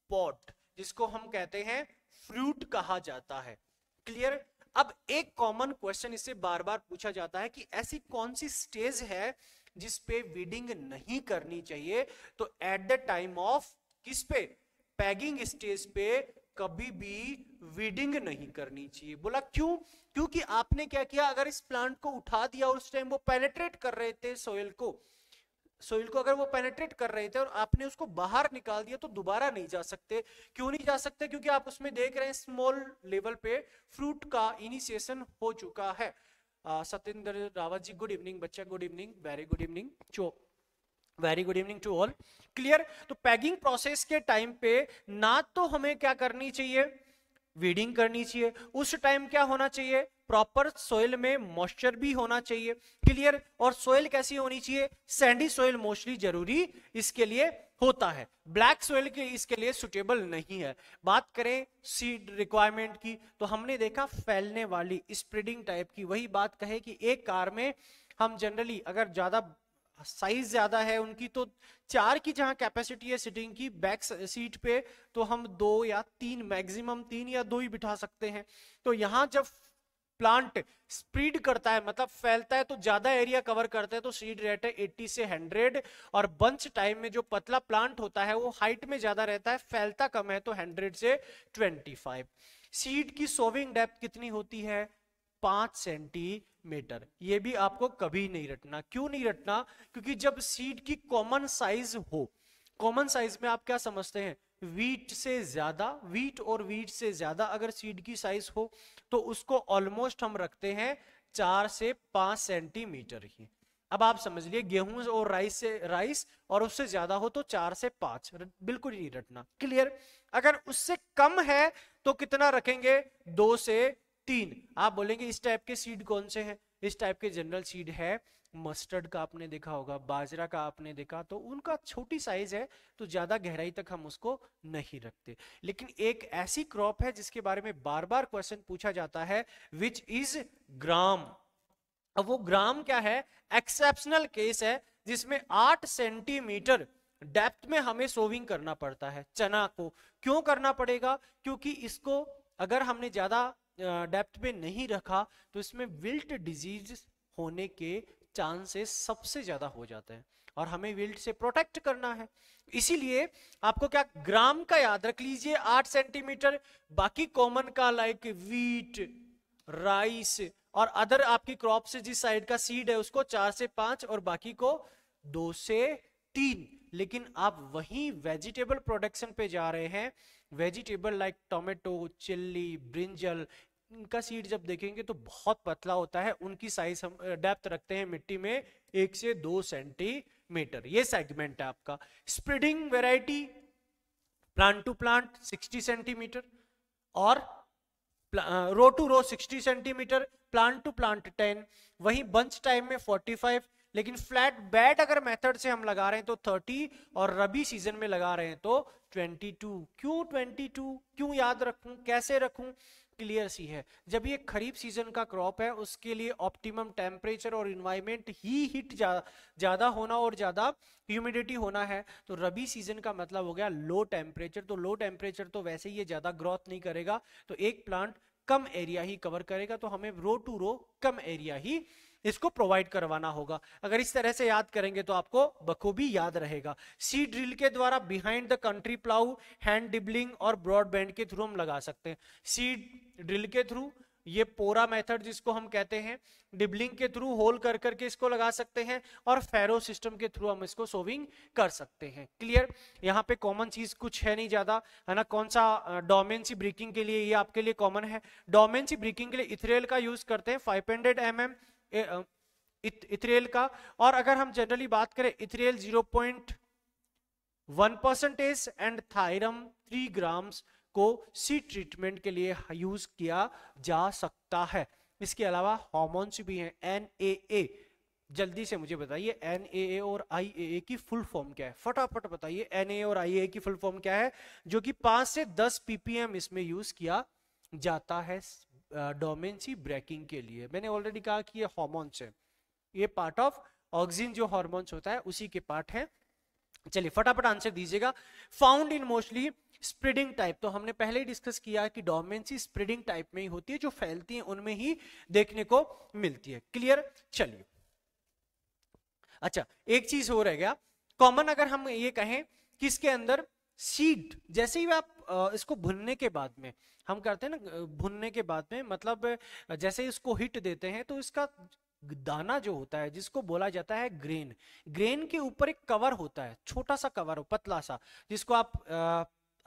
पॉट जिसको हम कहते हैं फ्रूट कहा जाता है क्लियर अब एक कॉमन क्वेश्चन इसे बार बार पूछा जाता है कि ऐसी कौन सी स्टेज है जिस पे वीडिंग नहीं करनी चाहिए तो एट द टाइम ऑफ किस पे पैगिंग स्टेज पे कभी भी वीडिंग नहीं करनी चाहिए बोला क्यों क्योंकि आपने क्या किया अगर इस प्लांट को उठा दिया उस टाइम वो पेनेट्रेट कर रहे थे सोयल को सोइल को अगर वो पेनेट्रेट कर रहे थे और आपने उसको बाहर निकाल दिया तो दोबारा नहीं जा सकते क्यों नहीं जा सकते क्योंकि आप उसमें देख रहे हैं स्मॉल लेवल पे फ्रूट का इनिशिएशन हो चुका है सत्येंद्र रावत जी गुड इवनिंग बच्चा good evening very good evening चो very good evening to all clear तो पैगिंग प्रोसेस के टाइम पे ना तो हमें क्या करनी चाहिए वीडिंग करनी चाहिए उस टाइम क्या होना चाहिए प्रॉपर सोइल में मॉइस्चर भी होना चाहिए क्लियर और सोइल कैसी होनी चाहिए सैंडी सोइल मोस्टली जरूरी इसके लिए होता है ब्लैक सोइल के इसके लिए सुटेबल नहीं है बात करें सीड रिक्वायरमेंट की तो हमने देखा फैलने वाली स्प्रेडिंग टाइप की वही बात कहे कि एक कार में हम जनरली अगर ज्यादा साइज ज्यादा है उनकी तो चार की जहां कैपेसिटी है सिटिंग की बैक सीट पे तो हम दो या तीन मैक्सिमम तीन या दो ही बिठा सकते हैं तो यहाँ जब प्लांट स्प्रीड करता है मतलब फैलता है तो ज्यादा एरिया कवर करता है तो सीड रेट है 80 से 100 और बंच टाइम में जो पतला प्लांट होता है वो हाइट में ज्यादा रहता है फैलता कम है तो 100 से 25 सीड की सोविंग डेप्थ कितनी होती है पांच सेंटीमीटर ये भी आपको कभी नहीं रटना क्यों नहीं रटना क्योंकि जब सीड की कॉमन साइज हो कॉमन साइज में आप क्या समझते हैं वीट से ज्यादा वीट और वीट से ज्यादा अगर सीड की साइज हो तो उसको ऑलमोस्ट हम रखते हैं चार से पांच सेंटीमीटर ही अब आप समझ लिए गेहूं और राइस से राइस और उससे ज्यादा हो तो चार से पांच बिल्कुल नहीं रटना क्लियर अगर उससे कम है तो कितना रखेंगे दो से तीन आप बोलेंगे इस टाइप के सीड कौन से हैं इस टाइप के जनरल सीड है मस्टर्ड का आपने देखा होगा बाजरा का आपने देखा तो उनका छोटी साइज है तो ज्यादा गहराई तक हम उसको नहीं रखते लेकिन एक ऐसी क्रॉप है जिसके बारे में बार बार क्वेश्चन पूछा जाता है विच इज ग्राम अब वो ग्राम क्या है एक्सेप्शनल केस है जिसमें आठ सेंटीमीटर डेप्थ में हमें सोविंग करना पड़ता है चना को क्यों करना पड़ेगा क्योंकि इसको अगर हमने ज्यादा डेप्थ पे नहीं रखा तो इसमें विल्ट डिजीज होने के चांसेस सबसे ज्यादा हो जाते हैं और हमें विल्ट से प्रोटेक्ट करना है इसीलिए आपको क्या ग्राम का याद रख लीजिए आठ सेंटीमीटर बाकी कॉमन का लाइक वीट राइस और अदर आपकी क्रॉप से जिस साइड का सीड है उसको चार से पांच और बाकी को दो से तीन लेकिन आप वही वेजिटेबल प्रोडक्शन पे जा रहे हैं vegetable like tomato chilli brinjal इनका सीड जब देखेंगे तो बहुत पतला होता है उनकी साइज हम डेप्थ रखते हैं मिट्टी में एक से दो सेंटीमीटर ये सेगमेंट है आपका spreading variety plant to plant 60 centimetre और row to row 60 centimetre plant to plant 10 वही बंच टाइम में 45 लेकिन फ्लैट बैट अगर मेथड से हम लगा रहे हैं तो 30 और रबी सीजन में लगा रहे हैं तो 22 क्यों 22 क्यों याद रखूं कैसे रखूं क्लियर सी है जब ये खरीफ सीजन का क्रॉप है उसके लिए ऑप्टिमम टेम्परेचर और इन्वायरमेंट ही हिट ज़्यादा होना और ज़्यादा ह्यूमिडिटी होना है तो रबी सीजन का मतलब हो गया लो टेम्परेचर तो लो टेम्परेचर तो वैसे ही ये ज़्यादा ग्रोथ नहीं करेगा तो एक प्लांट कम एरिया ही कवर करेगा तो हमें रो टू रो कम एरिया ही इसको प्रोवाइड करवाना होगा अगर इस तरह से याद करेंगे तो आपको बखूबी याद रहेगा सी ड्रिल के द्वारा behind the country plough hand dibbling और ब्रॉडबैंड के थ्रू हम लगा सकते हैं सी ड्रिल के थ्रू ये पोरा मेथड जिसको हम कहते हैं डिबलिंग के थ्रू होल कर करके इसको लगा सकते हैं और फेरो सिस्टम के थ्रू हम इसको सोविंग कर सकते हैं क्लियर यहाँ पे कॉमन चीज कुछ है नहीं ज्यादा है ना कौन सा डोमेंसी ब्रेकिंग के लिए ये आपके लिए कॉमन है डोमेंसी ब्रेकिंग के लिए इथरेल का यूज करते हैं five hundred M M ethrel का और अगर हम जनरली बात करें ethrel zero point one percentage and thiram three grams को सी ट्रीटमेंट के लिए यूज किया जा सकता है इसके अलावा हॉर्मोन्स भी हैं एन जल्दी से मुझे बताइए एन और आई की फुल फॉर्म क्या है फटाफट बताइए एन और आई की फुल फॉर्म क्या है जो कि पांच से दस पीपीएम इसमें यूज किया जाता है डोमेंसी ब्रेकिंग के लिए मैंने ऑलरेडी कहा कि ये हॉर्मोन्स है ये पार्ट ऑफ ऑक्सिन जो हॉर्मोन्स होता है उसी के पार्ट है चलिए फटाफट आंसर दीजिएगा found in mostly spreading type तो हमने पहले ही डिस्कस किया कि डोमेंसी स्प्रेडिंग टाइप में ही होती है जो फैलती है उनमें ही देखने को मिलती है क्लियर चलिए अच्छा एक चीज हो रह गया कॉमन अगर हम ये कहें किसके अंदर सीड जैसे ही आप इसको भुनने के बाद में हम करते हैं ना भुनने के बाद में मतलब जैसे इसको हिट देते हैं तो इसका दाना जो होता है जिसको बोला जाता है ग्रेन ग्रेन के ऊपर एक कवर होता है छोटा सा कवर हो पतला सा जिसको आप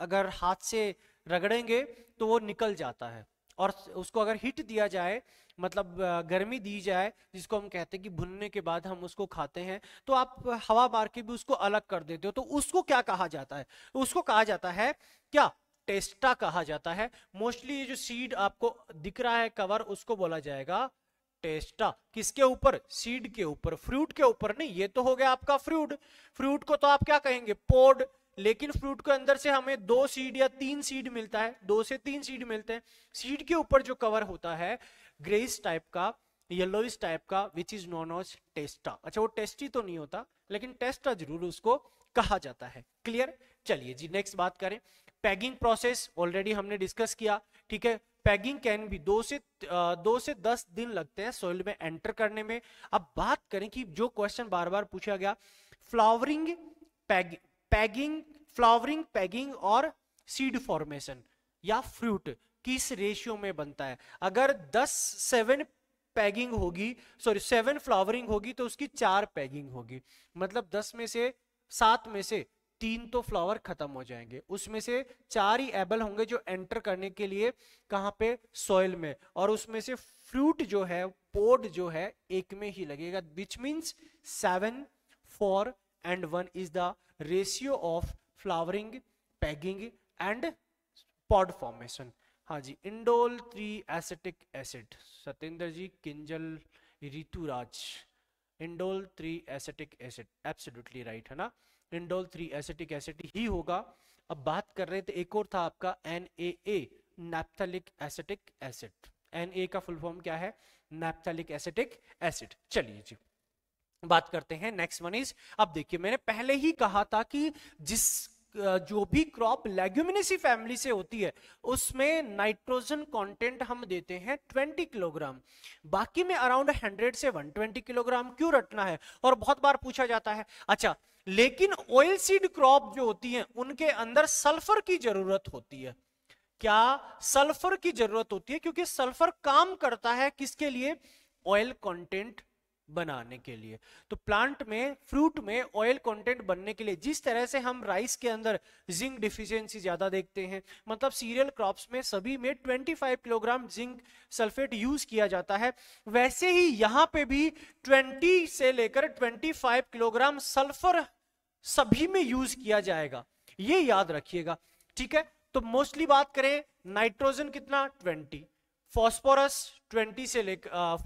अगर हाथ से रगड़ेंगे तो वो निकल जाता है और उसको अगर हिट दिया जाए मतलब गर्मी दी जाए जिसको हम कहते हैं कि भुनने के बाद हम उसको खाते हैं तो आप हवा मार के भी उसको अलग कर देते हो तो उसको क्या कहा जाता है उसको कहा जाता है क्या टेस्टा कहा जाता है मोस्टली ये जो सीड आपको दिख रहा है कवर उसको बोला जाएगा टेस्टा किसके ऊपर सीड के ऊपर फ्रूट के ऊपर नहीं ये तो हो गया आपका फ्रूट फ्रूट को तो आप क्या कहेंगे पोड लेकिन फ्रूट के अंदर से हमें दो सीड या तीन सीड मिलता है दो से तीन सीड मिलते हैं सीड के ऊपर जो कवर होता है ग्रेस टाइप का येलो टाइप का विच इज नॉन ऑज टेस्टा अच्छा वो टेस्टी तो नहीं होता लेकिन टेस्टा जरूर उसको कहा जाता है क्लियर चलिए जी नेक्स्ट बात करें पैगिंग प्रोसेस ऑलरेडी हमने डिस्कस किया ठीक है पैगिंग कैन भी दो से दो से दस दिन लगते हैं सोइल में एंटर करने में अब बात करें कि जो क्वेश्चन बार बार पूछा गया flowering pegging pegging flowering pegging और सीड फॉर्मेशन या फ्रूट किस रेशियो में बनता है अगर 10 सेवन पैगिंग होगी सॉरी सेवन फ्लावरिंग होगी तो उसकी चार पैगिंग होगी मतलब 10 में से सात में से तीन तो फ्लावर खत्म हो जाएंगे उसमें से चार ही एबल होंगे जो एंटर करने के लिए कहाँ पे सॉइल में और उसमें से फ्रूट जो है पोड जो है एक में ही लगेगा which means seven for and one is the ratio of flowering pegging and pod formation हाँ जी indole three acetic acid Satyendra ji Kinjal Rituraj indole three acetic acid absolutely right है ना इंडोल थ्री एसिटिक एसिड ही होगा अब बात कर रहे थे एक और था आपका N A A naphthalic acetic acid N A का फुल फॉर्म क्या है नेप्थलिक एसिटिक एसिड चलिए जी बात करते हैं नेक्स्ट वन इज अब देखिए मैंने पहले ही कहा था कि जिस जो भी क्रॉप लेग्यूमिनेसी फैमिली से होती है उसमें नाइट्रोजन कंटेंट हम देते हैं 20 किलोग्राम बाकी में अराउंड 100 से 120 किलोग्राम क्यों रटना है और बहुत बार पूछा जाता है अच्छा लेकिन ऑयल सीड क्रॉप जो होती है उनके अंदर सल्फर की जरूरत होती है क्या सल्फर की जरूरत होती है क्योंकि सल्फर काम करता है किसके लिए ऑयल कंटेंट बनाने के लिए तो प्लांट में फ्रूट में ऑयल कंटेंट बनने के लिए जिस तरह से हम राइस के अंदर जिंक डिफिशियंसी ज़्यादा देखते हैं मतलब सीरियल क्रॉप्स में सभी में 25 किलोग्राम जिंक सल्फेट यूज किया जाता है वैसे ही यहां पे भी 20 से लेकर 25 किलोग्राम सल्फर सभी में यूज किया जाएगा ये याद रखिएगा ठीक है तो मोस्टली बात करें नाइट्रोजन कितना ट्वेंटी फॉस्फोरस 20 से लेकर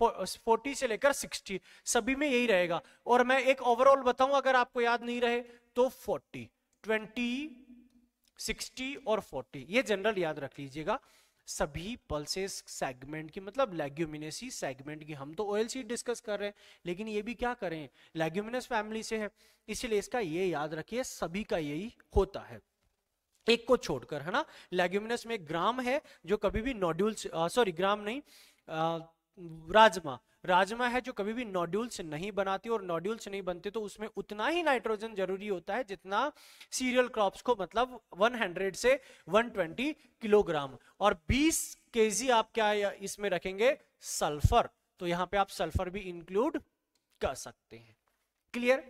फोर्टी से लेकर 60 सभी में यही रहेगा और मैं एक ओवरऑल बताऊं अगर आपको याद नहीं रहे तो 40 20 60 और 40 ये जनरल याद रख लीजिएगा सभी पल्सेस सेगमेंट की मतलब लेग्यूमिनेसी सेगमेंट की हम तो ओएल डिस्कस कर रहे हैं लेकिन ये भी क्या करें लेग्यूमिनस फैमिली से है इसीलिए इसका ये याद रखिए सभी का यही होता है एक को छोड़कर है ना लेग्यूमिनस में ग्राम है जो कभी भी नोड्यूल्स सॉरी ग्राम नहीं आ, राजमा राजमा है जो कभी भी नोड्यूल्स नहीं बनाती और नोड्यूल्स नहीं बनते तो उसमें उतना ही नाइट्रोजन जरूरी होता है जितना सीरियल क्रॉप्स को मतलब 100 से 120 किलोग्राम और 20 के आप क्या इसमें रखेंगे सल्फर तो यहाँ पे आप सल्फर भी इंक्लूड कर सकते हैं क्लियर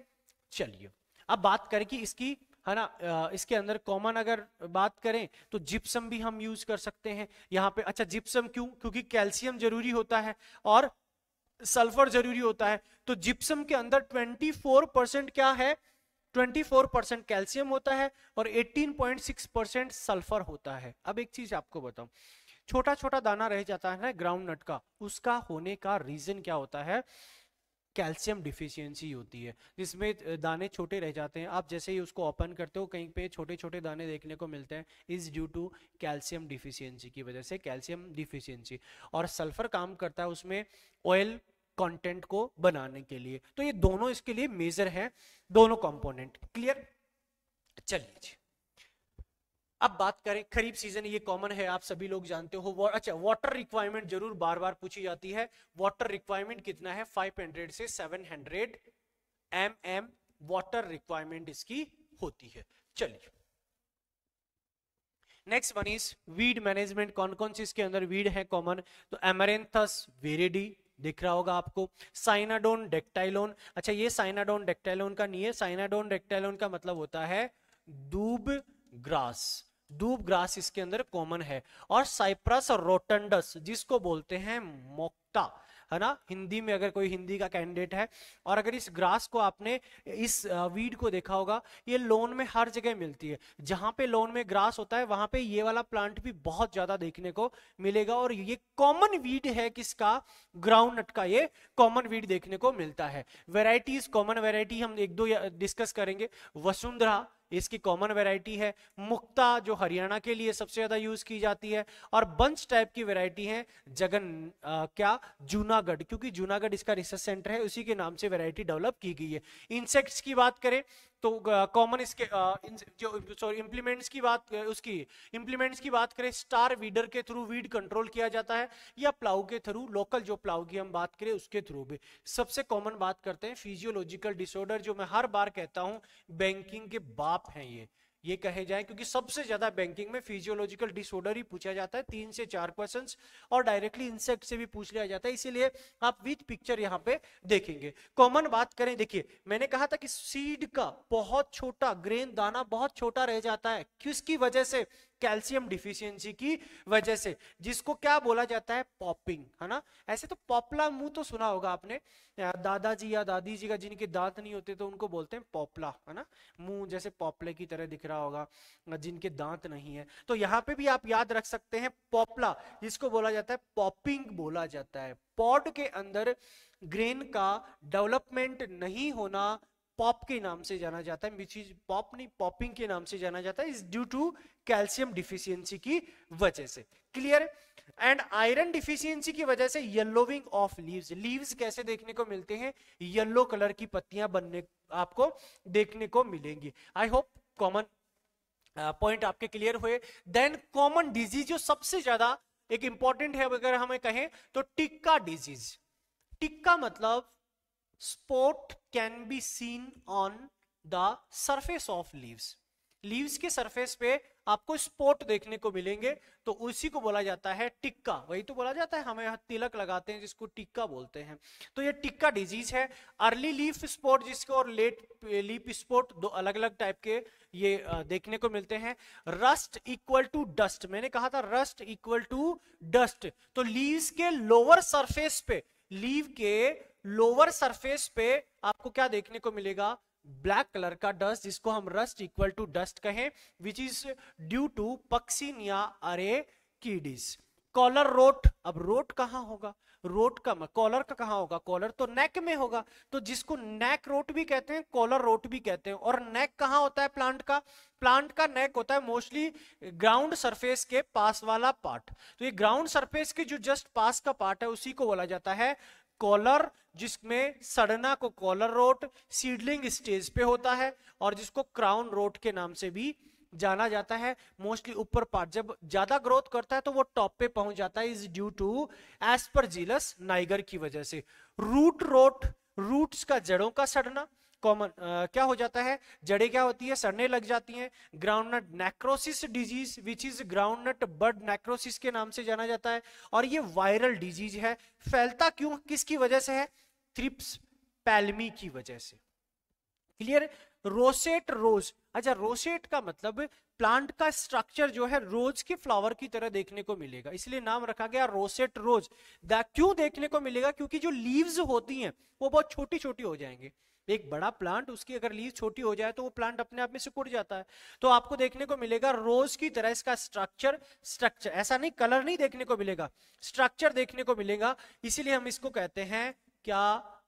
चलिए अब बात करें कि इसकी है ना इसके अंदर कॉमन अगर बात करें तो जिप्सम भी हम यूज कर सकते हैं यहाँ पे अच्छा जिप्सम क्यों क्योंकि कैल्शियम जरूरी होता है और सल्फर जरूरी होता है तो जिप्सम के अंदर 24 परसेंट क्या है 24 परसेंट कैल्शियम होता है और 18.6 परसेंट सल्फर होता है अब एक चीज आपको बताऊं छोटा छोटा दाना रह जाता है ना ग्राउंड नट का उसका होने का रीजन क्या होता है कैल्शियम डिफिशियंसी होती है जिसमें दाने छोटे रह जाते हैं आप जैसे ही उसको ओपन करते हो कहीं पे छोटे छोटे दाने देखने को मिलते हैं is due to calcium deficiency की वजह से कैल्शियम डिफिशियंसी और सल्फर काम करता है उसमें ऑयल कंटेंट को बनाने के लिए तो ये दोनों इसके लिए मेजर है दोनों कॉम्पोनेंट क्लियर चलिए जी अब बात करें खरीफ सीजन ये कॉमन है आप सभी लोग जानते हो वो, अच्छा वाटर रिक्वायरमेंट जरूर बार बार पूछी जाती है वाटर रिक्वायरमेंट कितना है 500 से 700 hundred M M water requirement इसकी होती है चलिए next one is weed management कौन कौन सी इसके अंदर वीड है कॉमन तो एमरेंथस वेरेडी दिख रहा होगा आपको साइनाडोन डेक्टाइलोन अच्छा ये साइनाडोन डेक्टाइलोन का नहीं है साइनाडोन डेक्टाइलोन का मतलब होता है दूब ग्रास दूब ग्रास इसके अंदर कॉमन है और साइप्रस रोटंडस जिसको बोलते हैं मोक्टा है ना हिंदी में अगर कोई हिंदी का कैंडिडेट है और अगर इस ग्रास को आपने इस वीड को देखा होगा ये लोन में हर जगह मिलती है जहां पे लोन में ग्रास होता है वहां पे ये वाला प्लांट भी बहुत ज्यादा देखने को मिलेगा और ये कॉमन वीड है किसका ग्राउंड नट का ये कॉमन वीड देखने को मिलता है वेराइटीज कॉमन वेराइटी हम एक दो डिस्कस करेंगे वसुंधरा इसकी कॉमन वेराइटी है मुक्ता जो हरियाणा के लिए सबसे ज्यादा यूज की जाती है और बंच टाइप की वेराइटी है जगन आ, क्या जूनागढ़ क्योंकि जूनागढ़ इसका रिसर्च सेंटर है उसी के नाम से वेराइटी डेवलप की गई है इंसेक्ट्स की बात करें तो कॉमन इसके जो सॉरी इम्प्लीमेंट्स की बात उसकी इम्प्लीमेंट्स की बात करें स्टार वीडर के थ्रू वीड कंट्रोल किया जाता है या प्लाउ के थ्रू लोकल जो प्लाउ की हम बात करें उसके थ्रू भी सबसे कॉमन बात करते हैं फिजियोलॉजिकल डिसऑर्डर जो मैं हर बार कहता हूँ बैंकिंग के बाप हैं ये ये कहे जाए क्योंकि सबसे ज्यादा बैंकिंग में फिजियोलॉजिकल डिसऑर्डर ही पूछा जाता है तीन से चार क्वेश्चन और डायरेक्टली इंसेक्ट से भी पूछ लिया जाता है इसीलिए आप विथ पिक्चर यहाँ पे देखेंगे कॉमन बात करें देखिए मैंने कहा था कि सीड का बहुत छोटा ग्रेन दाना बहुत छोटा रह जाता है किसकी वजह से कैल्शियम डिफिशियंसी की वजह से जिसको क्या बोला जाता है पॉपिंग है ना ऐसे तो पॉपला मुंह तो सुना होगा आपने दादाजी या दादी जी का जिनके दांत नहीं होते तो उनको बोलते हैं पॉपला है ना मुंह जैसे पॉपले की तरह दिख रहा होगा जिनके दांत नहीं है तो यहाँ पे भी आप याद रख सकते हैं पॉपला जिसको बोला जाता है पॉपिंग बोला जाता है पॉड के अंदर ग्रेन का डेवलपमेंट नहीं होना पॉप के नाम से जाना जाता है which इज पॉप नहीं पॉपिंग के नाम से जाना जाता है is due to calcium deficiency की वजह से क्लियर एंड आयरन डिफिशियंसी की वजह से येलोविंग ऑफ लीव्स लीव्स कैसे देखने को मिलते हैं येलो कलर की पत्तियां बनने आपको देखने को मिलेंगी आई होप कॉमन पॉइंट आपके क्लियर हुए देन कॉमन डिजीज जो सबसे ज्यादा एक इंपॉर्टेंट है अगर हमें कहें तो टिक्का डिजीज टिक्का मतलब spot can be seen on the surface of leaves leaves के सरफेस पे आपको स्पॉट देखने को मिलेंगे तो उसी को बोला जाता है टिक्का वही तो बोला जाता है हमें यहाँ तिलक लगाते हैं जिसको टिक्का बोलते हैं तो ये टिक्का डिजीज है अर्ली लीफ स्पॉट जिसके और लेट लीफ स्पॉट दो अलग अलग टाइप के ये देखने को मिलते हैं रस्ट इक्वल टू डस्ट मैंने कहा था रस्ट इक्वल टू डस्ट तो लीव्स के लोअर सरफेस पे लीव के लोअर सरफेस पे आपको क्या देखने को मिलेगा ब्लैक कलर का डस्ट जिसको हम रस्ट इक्वल टू डस्ट कहें which is due to puccinia arachidis collar rot अब रोट कहां होगा रोट कम कॉलर का कहा होगा कॉलर तो नेक में होगा तो जिसको नेक रोट भी कहते हैं कॉलर रोट भी कहते हैं और नेक कहाँ होता है प्लांट का प्लांट का नेक होता है मोस्टली ग्राउंड सरफेस के पास वाला पार्ट तो ये ग्राउंड सरफेस के जो जस्ट पास का पार्ट है उसी को बोला जाता है कॉलर जिसमें सड़ना को कॉलर रोट सीडलिंग स्टेज पे होता है और जिसको क्राउन रोट के नाम से भी जाना जाता है मोस्टली ऊपर पार्ट जब ज्यादा ग्रोथ करता है तो वो टॉप पे पहुंच जाता है इज ड्यू टू जीलस नाइगर की वजह से रूट रोट रूट्स का जड़ों का सड़ना कॉमन क्या हो जाता है जड़े क्या होती है सड़ने लग जाती हैं groundnut necrosis disease which is groundnut bud necrosis के नाम से जाना जाता है और ये वायरल डिजीज है फैलता क्यों किसकी वजह से है थ्रिप्स पैलमी की वजह से क्लियर रोसेट रोज अच्छा रोसेट का मतलब प्लांट का स्ट्रक्चर जो है रोज की फ्लावर की तरह देखने को मिलेगा इसलिए नाम रखा गया रोसेट रोज क्यों देखने को मिलेगा क्योंकि जो लीव्स होती हैं वो बहुत छोटी छोटी हो जाएंगे एक बड़ा प्लांट उसकी अगर लीव छोटी हो जाए तो वो प्लांट अपने आप में सिकुड़ जाता है तो आपको देखने को मिलेगा रोज की तरह इसका स्ट्रक्चर स्ट्रक्चर ऐसा नहीं कलर नहीं देखने को मिलेगा स्ट्रक्चर देखने को मिलेगा इसीलिए हम इसको कहते हैं क्या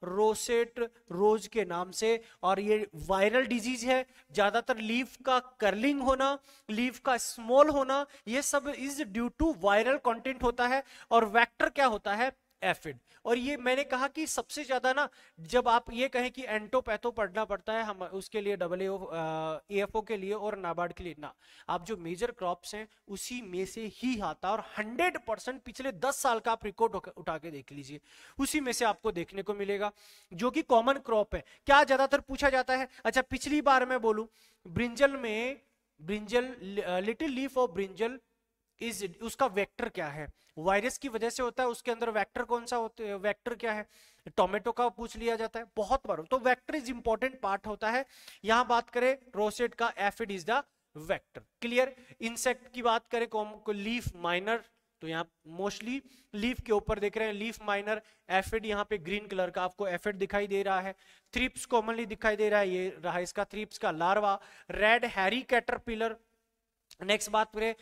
रोसेट रोज के नाम से और ये वायरल डिजीज है ज्यादातर लीफ का कर्लिंग होना लीफ का स्मॉल होना ये सब is due to viral content होता है और वेक्टर क्या होता है एफिड और ये मैंने कहा कि सबसे ज्यादा ना जब आप ये कहें कि एंटोपैथो पढ़ना पड़ता है हम उसके लिए डबल एफ ओ के लिए और नाबार्ड के लिए ना आप जो मेजर क्रॉप्स हैं उसी में से ही आता और हंड्रेड परसेंट पिछले दस साल का आप रिकॉर्ड उठा के देख लीजिए उसी में से आपको देखने को मिलेगा जो कि कॉमन क्रॉप है क्या ज्यादातर पूछा जाता है अच्छा पिछली बार मैं बोलू ब्रिंजल में brinjal little leaf of brinjal is उसका वेक्टर क्या है वायरस की वजह से होता है उसके अंदर वेक्टर कौन सा होता है वेक्टर क्या है टोमेटो का पूछ लिया जाता है बहुत बार तो वेक्टर इज इंपॉर्टेंट पार्ट होता है यहां बात करें रोसेट का aphid is the vector clear insect की बात करें कौन लीफ माइनर तो यहाँ मोस्टली लीफ के ऊपर देख रहे हैं लीफ माइनर एफिड यहाँ पे ग्रीन कलर का आपको एफिड दिखाई दे रहा है थ्रिप्स कॉमनली दिखाई दे रहा है ये रहा इसका थ्रिप्स का larva red hairy caterpillar next बात करें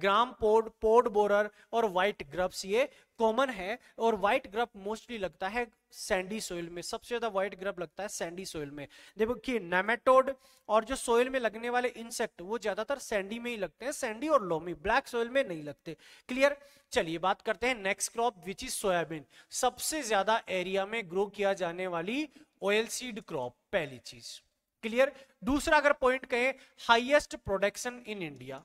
ग्राम पोड पोड बोरर और व्हाइट ग्रब्स ये कॉमन है और व्हाइट ग्रब मोस्टली लगता है सैंडी सोइल में सबसे ज्यादा व्हाइट ग्रब लगता है सैंडी सोइल में देखो कि नेमेटोड और जो सोइल में लगने वाले इंसेक्ट वो ज्यादातर सैंडी में ही लगते हैं सैंडी और लोमी ब्लैक सोइल में नहीं लगते क्लियर चलिए बात करते हैं next crop which is soybean सबसे ज्यादा एरिया में ग्रो किया जाने वाली ऑयल सीड क्रॉप पहली चीज क्लियर दूसरा अगर पॉइंट कहें हाईएस्ट प्रोडक्शन इन इंडिया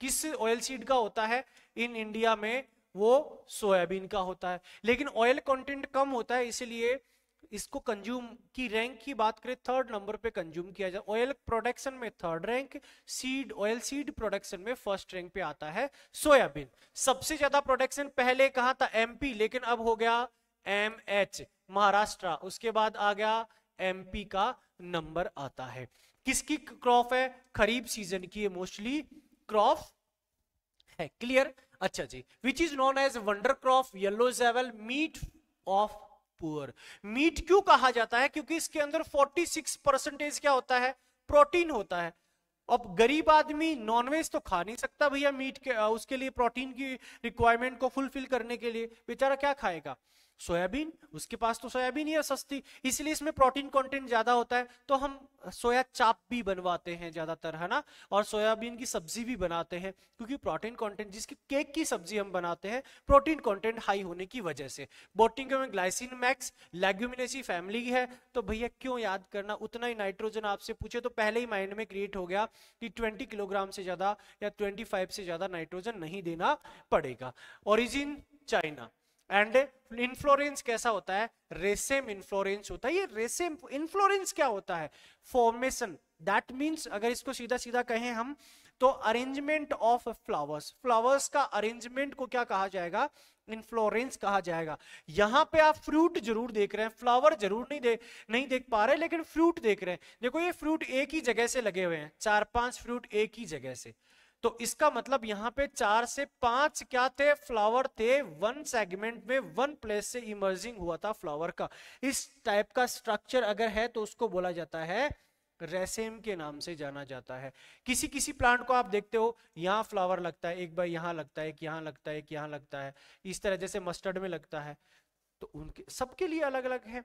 किस ऑयल सीड का होता है इन इंडिया में वो सोयाबीन का होता है लेकिन ऑयल कंटेंट कम होता है इसलिए इसको कंज्यूम की रैंक की बात करें थर्ड नंबर पे कंज्यूम किया जाए ऑयल प्रोडक्शन में third rank seed oil seed production में फर्स्ट रैंक पे आता है सोयाबीन सबसे ज्यादा प्रोडक्शन पहले कहा था एमपी लेकिन अब हो गया एम एच महाराष्ट्र उसके बाद आ गया एमपी का नंबर आता है किसकी क्रॉप है खरीफ सीजन की मोस्टली क्रॉप है क्लियर अच्छा जी which is known as wonder crop yellow jewel meat of poor meat क्यों कहा जाता है क्योंकि इसके अंदर 46 परसेंटेज क्या होता है प्रोटीन होता है अब गरीब आदमी नॉनवेज तो खा नहीं सकता भैया मीट के उसके लिए प्रोटीन की रिक्वायरमेंट को फुलफिल करने के लिए बेचारा क्या खाएगा सोयाबीन उसके पास तो सोयाबीन ही है सस्ती इसलिए इसमें प्रोटीन कंटेंट ज्यादा होता है तो हम सोया चाप भी बनवाते हैं ज्यादातर है ना और सोयाबीन की सब्जी भी बनाते हैं क्योंकि प्रोटीन कंटेंट जिसकी केक की सब्जी हम बनाते हैं प्रोटीन कंटेंट हाई होने की वजह से बोटिंग में ग्लाइसिन मैक्स लेग्यूमिनेसी फैमिली है तो भैया क्यों याद करना उतना ही नाइट्रोजन आपसे पूछे तो पहले ही माइंड में क्रिएट हो गया कि ट्वेंटी किलोग्राम से ज्यादा या ट्वेंटी से ज्यादा नाइट्रोजन नहीं देना पड़ेगा ओरिजिन चाइना एंड इन्फ्लोरेंस कैसा होता है रेसेम इन्फ्लोरेंस होता है ये रेसेम इन्फ्लोरेंस क्या होता है फॉर्मेशन दैट मीन्स अगर इसको सीधा सीधा कहें हम तो अरेंजमेंट ऑफ फ्लावर्स फ्लावर्स का अरेंजमेंट को क्या कहा जाएगा इन्फ्लोरेंस कहा जाएगा यहाँ पे आप फ्रूट जरूर देख रहे हैं फ्लावर जरूर नहीं दे नहीं देख पा रहे लेकिन फ्रूट देख रहे हैं देखो ये फ्रूट एक ही जगह से लगे हुए हैं चार पांच फ्रूट एक ही जगह से तो इसका मतलब यहाँ पे चार से पांच क्या थे फ्लावर थे वन सेगमेंट में वन प्लेस से इमर्जिंग हुआ था फ्लावर का इस टाइप का स्ट्रक्चर अगर है तो उसको बोला जाता है रेसेम के नाम से जाना जाता है किसी किसी प्लांट को आप देखते हो यहाँ फ्लावर लगता है एक बार यहाँ लगता है एक यहाँ लगता है एक यहाँ लगता है इस तरह जैसे मस्टर्ड में लगता है तो उनके सबके लिए अलग अलग है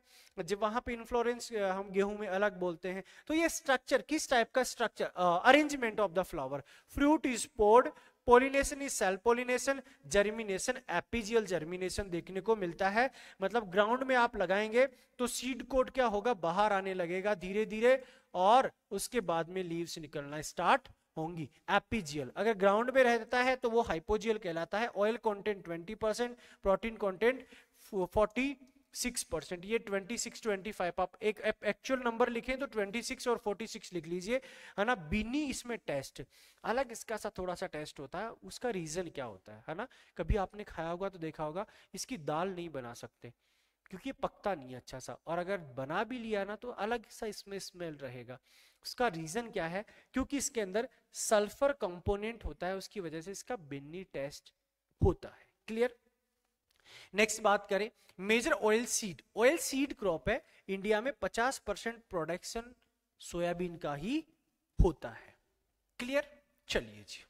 जब वहां पे इन्फ्लोरेंस हम गेहूं में अलग बोलते हैं तो ये स्ट्रक्चर किस टाइप का structure arrangement of the flower fruit is pod pollination is self pollination germination epigeal germination देखने को मिलता है मतलब ग्राउंड में आप लगाएंगे तो सीड कोट क्या होगा बाहर आने लगेगा धीरे धीरे और उसके बाद में लीव्स निकलना स्टार्ट होंगी एपिजियल अगर ग्राउंड में रहता है तो वो हाइपोजियल कहलाता है oil content 20 percent protein content forty six percent ये ट्वेंटी सिक्स ट्वेंटी फाइव आप एक एक्चुअल नंबर लिखें तो ट्वेंटी सिक्स और फोर्टी सिक्स लिख लीजिए है ना बिनी इसमें टेस्ट अलग इसका सा थोड़ा सा टेस्ट होता है उसका रीज़न क्या होता है है ना कभी आपने खाया होगा तो देखा होगा इसकी दाल नहीं बना सकते क्योंकि ये पकता नहीं अच्छा सा और अगर बना भी लिया ना तो अलग सा इसमें स्मेल रहेगा उसका रीज़न क्या है क्योंकि इसके अंदर सल्फर कंपोनेंट होता है उसकी वजह से इसका बिन्नी टेस्ट होता है क्लियर नेक्स्ट बात करें major oil seed oil seed crop है इंडिया में 50 परसेंट प्रोडक्शन सोयाबीन का ही होता है क्लियर चलिए जी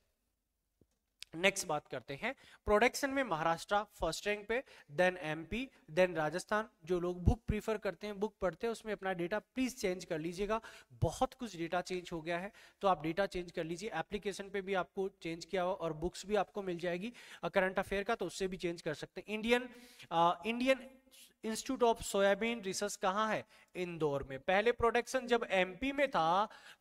नेक्स्ट बात करते हैं प्रोडक्शन में महाराष्ट्र फर्स्ट रैंक पे देन एमपी देन राजस्थान जो लोग बुक प्रीफर करते हैं बुक पढ़ते हैं उसमें अपना डेटा प्लीज चेंज कर लीजिएगा बहुत कुछ डेटा चेंज हो गया है तो आप डेटा चेंज कर लीजिए एप्लीकेशन पे भी आपको चेंज किया हुआ और बुक्स भी आपको मिल जाएगी करंट अफेयर का तो उससे भी चेंज कर सकते हैं Indian Indian institute of soybean research कहाँ है इंदौर में पहले प्रोडक्शन जब एमपी में था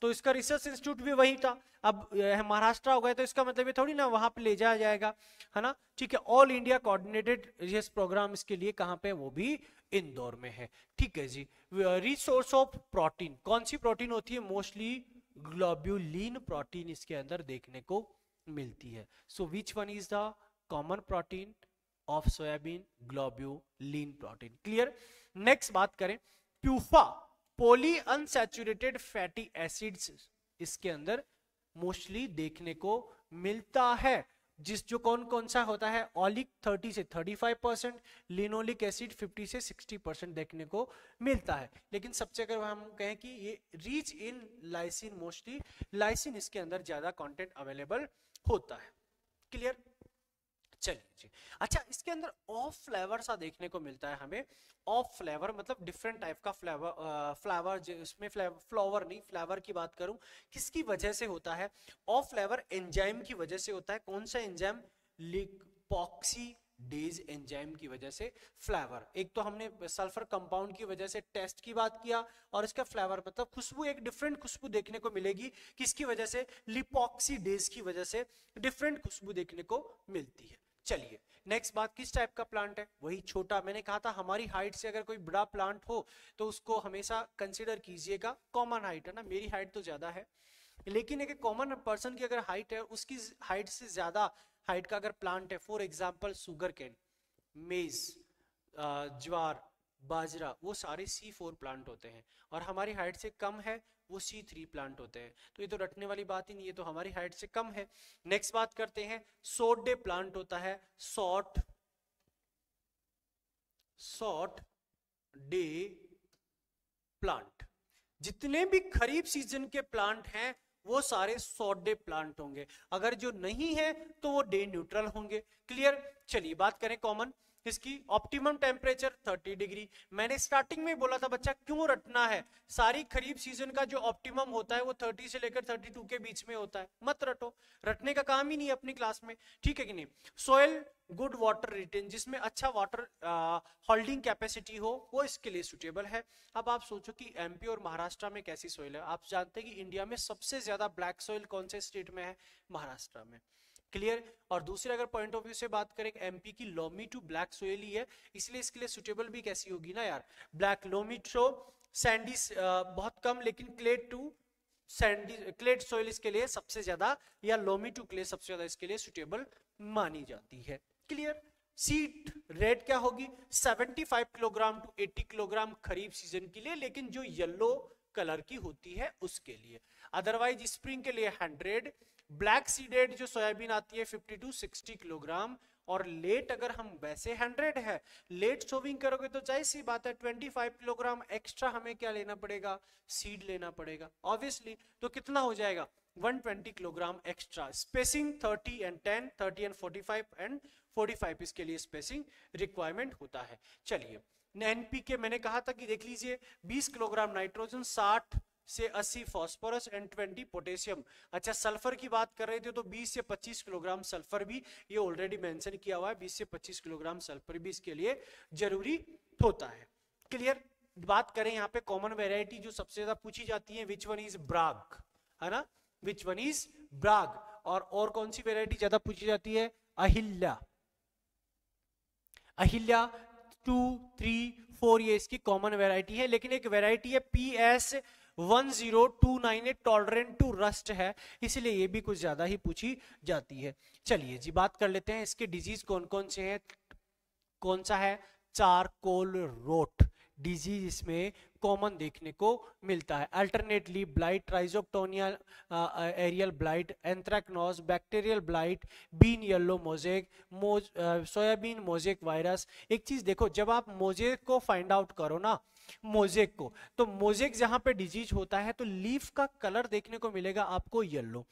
तो इसका रिसर्च इंस्टीट्यूट भी वही था अब महाराष्ट्र हो गया तो इसका मतलब ये थोड़ी ना वहां पे ले जाया जाएगा है ना ठीक है all India coordinated research programme इसके लिए कहाँ पे वो भी इंदौर में है ठीक है जी रिसोर्स ऑफ प्रोटीन कौन सी प्रोटीन होती है मोस्टली ग्लोब्यूलिन प्रोटीन इसके अंदर देखने को मिलती है so which one is the common protein of soybean globulin protein clear next बात करें PUFA poly unsaturated fatty acid इसके अंदर मोस्टली देखने को मिलता है जिस जो कौन कौन सा होता है ऑलिक 30 से 35 परसेंट लिनोलिक एसिड 50 से 60 परसेंट देखने को मिलता है लेकिन सबसे अगर हम कहें कि ये rich in lysine mostly lysine इसके अंदर ज़्यादा कंटेंट अवेलेबल होता है क्लियर चलिए जी अच्छा इसके अंदर ऑफ फ्लेवर सा देखने को मिलता है हमें ऑफ फ्लेवर मतलब डिफरेंट टाइप का फ्लेवर फ्लावर इसमें फ्लावर नहीं फ्लेवर की बात करूं किसकी वजह से होता है ऑफ फ्लेवर एंजाइम की वजह से होता है कौन सा एंजाइम लिपॉक्सी डेज एंजाइम की वजह से फ्लेवर एक तो हमने सल्फर कंपाउंड की वजह से टेस्ट की बात किया और इसका फ्लेवर मतलब खुशबू एक डिफरेंट खुशबू देखने को मिलेगी किसकी वजह से लिपॉक्सी डेज की वजह से डिफरेंट खुशबू देखने को मिलती है चलिए नेक्स्ट बात किस टाइप का प्लांट है वही छोटा मैंने कहा था हमारी हाइट से अगर कोई बड़ा प्लांट हो तो उसको हमेशा कंसिडर कीजिएगा कॉमन हाइट है ना मेरी हाइट तो ज्यादा है लेकिन एक कॉमन पर्सन की अगर हाइट है उसकी हाइट से ज्यादा हाइट का अगर प्लांट है फॉर एग्जाम्पल सुगर कैन मेज ज्वार बाजरा वो सारे सी फोर प्लांट होते हैं और हमारी हाइट से कम है वो सी थ्री प्लांट होते हैं तो ये तो रटने वाली बात ही नहीं है तो हमारी हाइट से कम है नेक्स्ट बात करते हैं सोडे प्लांट होता है सॉट सॉट डे प्लांट जितने भी खरीफ सीजन के प्लांट हैं वो सारे सोडे प्लांट होंगे अगर जो नहीं है तो वो डे न्यूट्रल होंगे क्लियर चलिए बात करें कॉमन किसकी ऑप्टिमम टेम्परेचर 30 डिग्री मैंने स्टार्टिंग में बोला था बच्चा क्यों रटना है सारी खरीफ सीजन का जो ऑप्टिमम होता है वो 30 से लेकर 32 के बीच में होता है मत रटो रटने का काम ही नहीं अपनी क्लास में ठीक है कि नहीं सोयल गुड वाटर रिटेन जिसमें अच्छा वाटर होल्डिंग कैपेसिटी हो वो इसके लिए सुटेबल है अब आप सोचो कि एमपी और महाराष्ट्र में कैसी सोयल है आप जानते हैं कि इंडिया में सबसे ज्यादा ब्लैक सोयल कौन से स्टेट में है महाराष्ट्र में क्लियर और दूसरे अगर पॉइंट ऑफ व्यू से बात करें एमपी की लोमी टू ब्लैक सोयल ही है इसलिए इसके लिए सुटेबल भी कैसी होगी ना यार ब्लैक लोमी टू सैंडी बहुत कम लेकिन clayey to sandy clayey soil इसके लिए सबसे ज्यादा या लोमी टू क्ले सबसे ज्यादा इसके लिए सुटेबल मानी जाती है क्लियर सीट रेट क्या होगी 75 kilogram to 80 kilogram kharif season के लिए लेकिन जो येलो कलर की होती है उसके लिए अदरवाइज स्प्रिंग के लिए 100 ब्लैक सीडेड जो सोयाबीन आती है 50 टू 60 किलोग्राम और लेट अगर हम वैसे 100 है लेट सोविंग करोगे तो जाहिर सी बात है 25 किलोग्राम एक्स्ट्रा हमें क्या लेना पड़ेगा सीड लेना पड़ेगा ऑब्वियसली तो कितना हो जाएगा 120 kilogram extra spacing 30 and 10 30 and 45 and 45 इसके लिए स्पेसिंग रिक्वायरमेंट होता है चलिए एनपी के मैंने कहा था कि देख लीजिए 20 किलोग्राम नाइट्रोजन 60 से 80 फास्फोरस एंड 20 पोटेशियम अच्छा सल्फर की बात कर रहे थे तो 20 से 25 किलोग्राम सल्फर भी ये ऑलरेडी मेंशन किया हुआ है 20 से 25 किलोग्राम सल्फर भी इसके लिए जरूरी होता है क्लियर बात करें यहाँ पे कॉमन वेराइटी जो सबसे ज्यादा पूछी जाती है विच वन इज ब्राग है ना विच वन इज ब्राग और और कौन सी वेराइटी ज्यादा पूछी जाती है Ahilya Ahilya two three four ये इसकी कॉमन वेराइटी है लेकिन एक वेराइटी है P S 10298 tolerant to rust है इसलिए ये भी कुछ ज्यादा ही पूछी जाती है चलिए जी बात कर लेते हैं इसके डिजीज कौन कौन से हैं कौन सा है चार कोल रोट डिजीज इसमें कॉमन देखने को मिलता है alternately blight rhizoctonia aerial blight anthracnose bacterial blight bean yellow mosaic मोज सोयाबीन मोजेक वायरस एक चीज देखो जब आप मोजेक को फाइंड आउट करो ना मोजेक को तो मोजेक जहां पे डिजीज होता है तो लीफ का कलर देखने को मिलेगा आपको येल्लो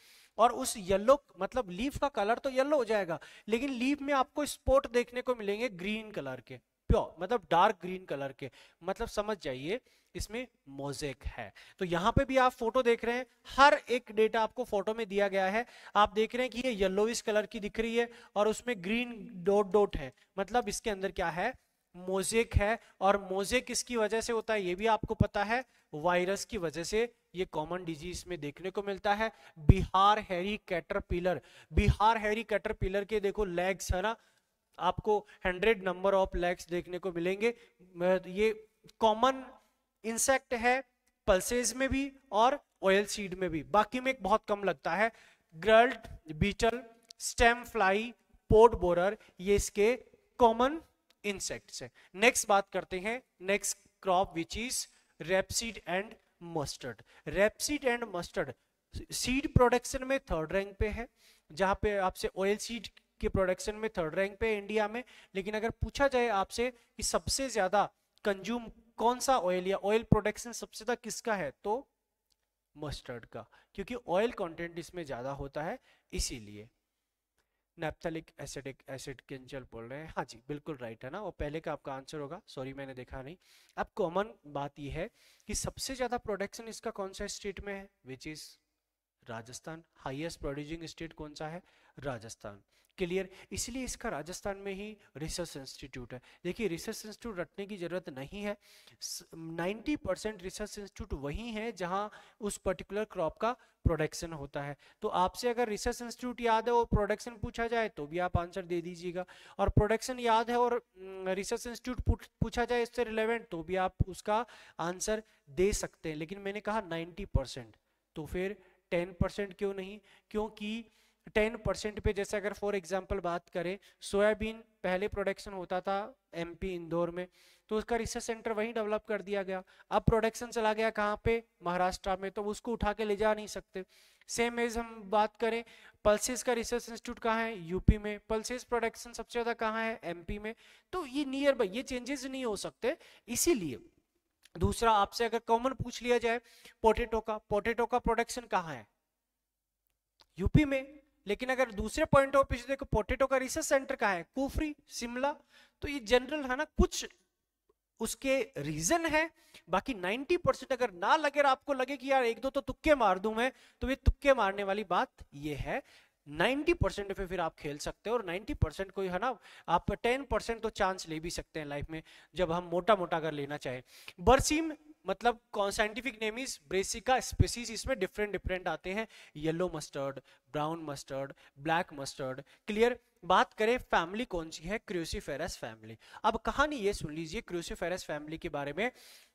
और उस येल्लो मतलब लीफ का कलर तो येल्लो हो जाएगा लेकिन लीफ में आपको स्पोर्ट देखने को मिलेंगे ग्रीन कलर के प्योर मतलब डार्क ग्रीन कलर के मतलब समझ जाइए इसमें मोजेक है तो यहाँ पे भी आप फोटो देख रहे हैं हर एक डेटा आपको फोटो में दिया गया है आप देख रहे हैं कि ये येलोइस कलर की दिख रही है और उसमें ग्रीन डॉट डॉट है मतलब इसके अंदर क्या है मोजेक है और मोजेक किसकी वजह से होता है ये भी आपको पता है वायरस की वजह से ये कॉमन डिजीज में देखने को मिलता है Bihar hairy caterpillar Bihar hairy caterpillar के देखो लेग्स है ना आपको हंड्रेड नंबर ऑफ लेग्स देखने को मिलेंगे ये कॉमन इंसेक्ट है पल्सेज में भी और ऑयल सीड में भी बाकी में एक बहुत कम लगता है girdle beetle stem fly pod borer ये इसके कॉमन इंसेक्ट है नेक्स्ट बात करते हैं next crop which is rapeseed and mustard rapeseed and mustard seed production में थर्ड रैंक पे है जहां पे आपसे ऑयल सीड के प्रोडक्शन में थर्ड रैंक पे इंडिया में लेकिन अगर पूछा जाए आपसे कि सबसे ज्यादा कंज्यूम कौन सा ऑयल या ऑयल प्रोडक्शन सबसे ज्यादा किसका है तो मस्टर्ड का क्योंकि ऑयल कंटेंट इसमें ज्यादा होता है इसीलिए नेपथेलिक एसिडिक एसिड किंजल बोल रहे हैं हाँ जी बिल्कुल राइट है ना और पहले का आपका आंसर होगा सॉरी मैंने देखा नहीं अब कॉमन बात यह है कि सबसे ज़्यादा प्रोडक्शन इसका कौन सा स्टेट में है which is Rajasthan highest producing state कौन सा है राजस्थान क्लियर इसलिए इसका राजस्थान में ही रिसर्च इंस्टीट्यूट है देखिए रिसर्च इंस्टीट्यूट रटने की ज़रूरत नहीं है 90 परसेंट रिसर्च इंस्टीट्यूट वही है जहाँ उस पर्टिकुलर क्रॉप का प्रोडक्शन होता है तो आपसे अगर रिसर्च इंस्टीट्यूट याद है और प्रोडक्शन पूछा जाए तो भी आप आंसर दे दीजिएगा और प्रोडक्शन याद है और रिसर्च इंस्टीट्यूट पूछा जाए इससे रिलेवेंट तो भी आप उसका आंसर दे सकते हैं लेकिन मैंने कहा नाइन्टी परसेंट तो फिर टेन परसेंट क्यों नहीं क्योंकि टेन परसेंट पे जैसे अगर फॉर एग्जांपल बात करें सोयाबीन पहले प्रोडक्शन होता था एमपी इंदौर में तो उसका रिसर्च सेंटर वहीं डेवलप कर दिया गया अब प्रोडक्शन चला गया कहाँ पे महाराष्ट्र में तो उसको उठा के ले जा नहीं सकते सेम एज हम बात करें पल्सेस का रिसर्च इंस्टीट्यूट कहाँ है यूपी में पल्सेस प्रोडक्शन सबसे ज़्यादा कहाँ है एम में तो ये नियर बाई ये चेंजेस नहीं हो सकते इसीलिए दूसरा आपसे अगर कॉमन पूछ लिया जाए पोटेटो का पोटेटो का प्रोडक्शन कहाँ है यूपी में लेकिन अगर दूसरे पॉइंट ऑफ व्यू देखो पोटेटो का रिसर्च सेंटर कहा है कुफरी शिमला तो ये जनरल है ना कुछ उसके रीजन है बाकी 90 परसेंट अगर ना लगे आपको लगे कि यार एक दो तो तुक्के मार दू मैं तो ये तुक्के मारने वाली बात ये है 90 परसेंट पे फिर आप खेल सकते हो और 90 परसेंट कोई है ना आप 10 परसेंट तो चांस ले भी सकते हैं लाइफ में जब हम मोटा मोटा अगर लेना चाहें बरसीम मतलब scientific name is brassica species इसमें डिफरेंट डिफरेंट आते हैं yellow mustard brown mustard black mustard clear बात करें फैमिली कौन सी है क्रूसीफेरस फैमिली अब कहानी ये सुन लीजिए क्रूसीफेरस फैमिली के बारे में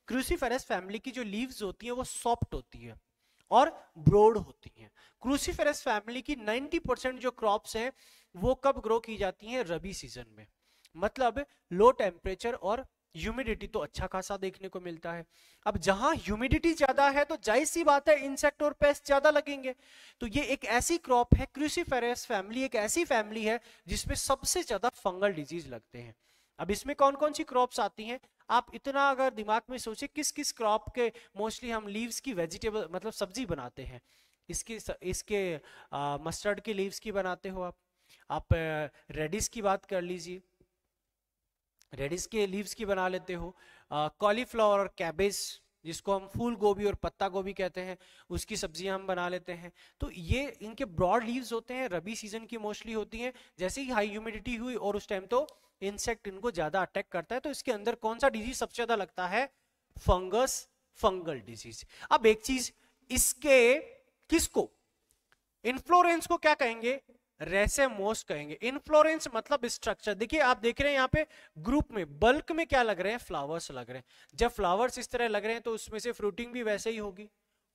क्रूसीफेरस फैमिली की जो लीव्स होती हैं वो सॉफ्ट होती है और ब्रोड होती हैं क्रूसीफेरस फैमिली की 90 परसेंट जो क्रॉप्स हैं वो कब ग्रो की जाती हैं रबी सीजन में मतलब लो टेम्परेचर और ह्यूमिडिटी तो अच्छा खासा देखने को मिलता है अब जहां ह्यूमिडिटी ज्यादा है तो जाहिर सी बात है इंसेक्ट और पेस्ट ज्यादा लगेंगे तो ये एक ऐसी क्रॉप है क्रूसीफेरस फैमिली एक ऐसी फैमिली है जिसमें सबसे ज्यादा फंगल डिजीज लगते हैं अब इसमें कौन कौन सी क्रॉप्स आती हैं आप इतना अगर दिमाग में सोचे किस किस क्रॉप के मोस्टली हम लीव्स की वेजिटेबल मतलब सब्जी बनाते हैं इसके इसके मस्टर्ड के लीव्स की बनाते हो आप आप रेडिस की बात कर लीजिए रेडिस के लीव्स की बना लेते हो कॉलीफ्लावर और कैबेज जिसको हम फूल गोभी और पत्ता गोभी कहते हैं उसकी सब्जियां हम बना लेते हैं तो ये इनके ब्रॉड लीव्स होते हैं रबी सीजन की मोस्टली होती हैं जैसे ही हाई ह्यूमिडिटी हुई और उस टाइम तो इंसेक्ट इनको ज्यादा अटैक करता है तो इसके अंदर कौन सा डिजीज सबसे ज्यादा लगता है फंगस फंगल डिजीज अब एक चीज इसके किसको इन्फ्लोरेंस को क्या कहेंगे रेसेमोस कहेंगे इनफ्लोरेंस मतलब स्ट्रक्चर देखिए आप देख रहे हैं यहाँ पे ग्रुप में बल्क में क्या लग रहे हैं फ्लावर्स लग रहे हैं जब फ्लावर्स इस तरह लग रहे हैं तो उसमें से फ्रूटिंग भी वैसे ही होगी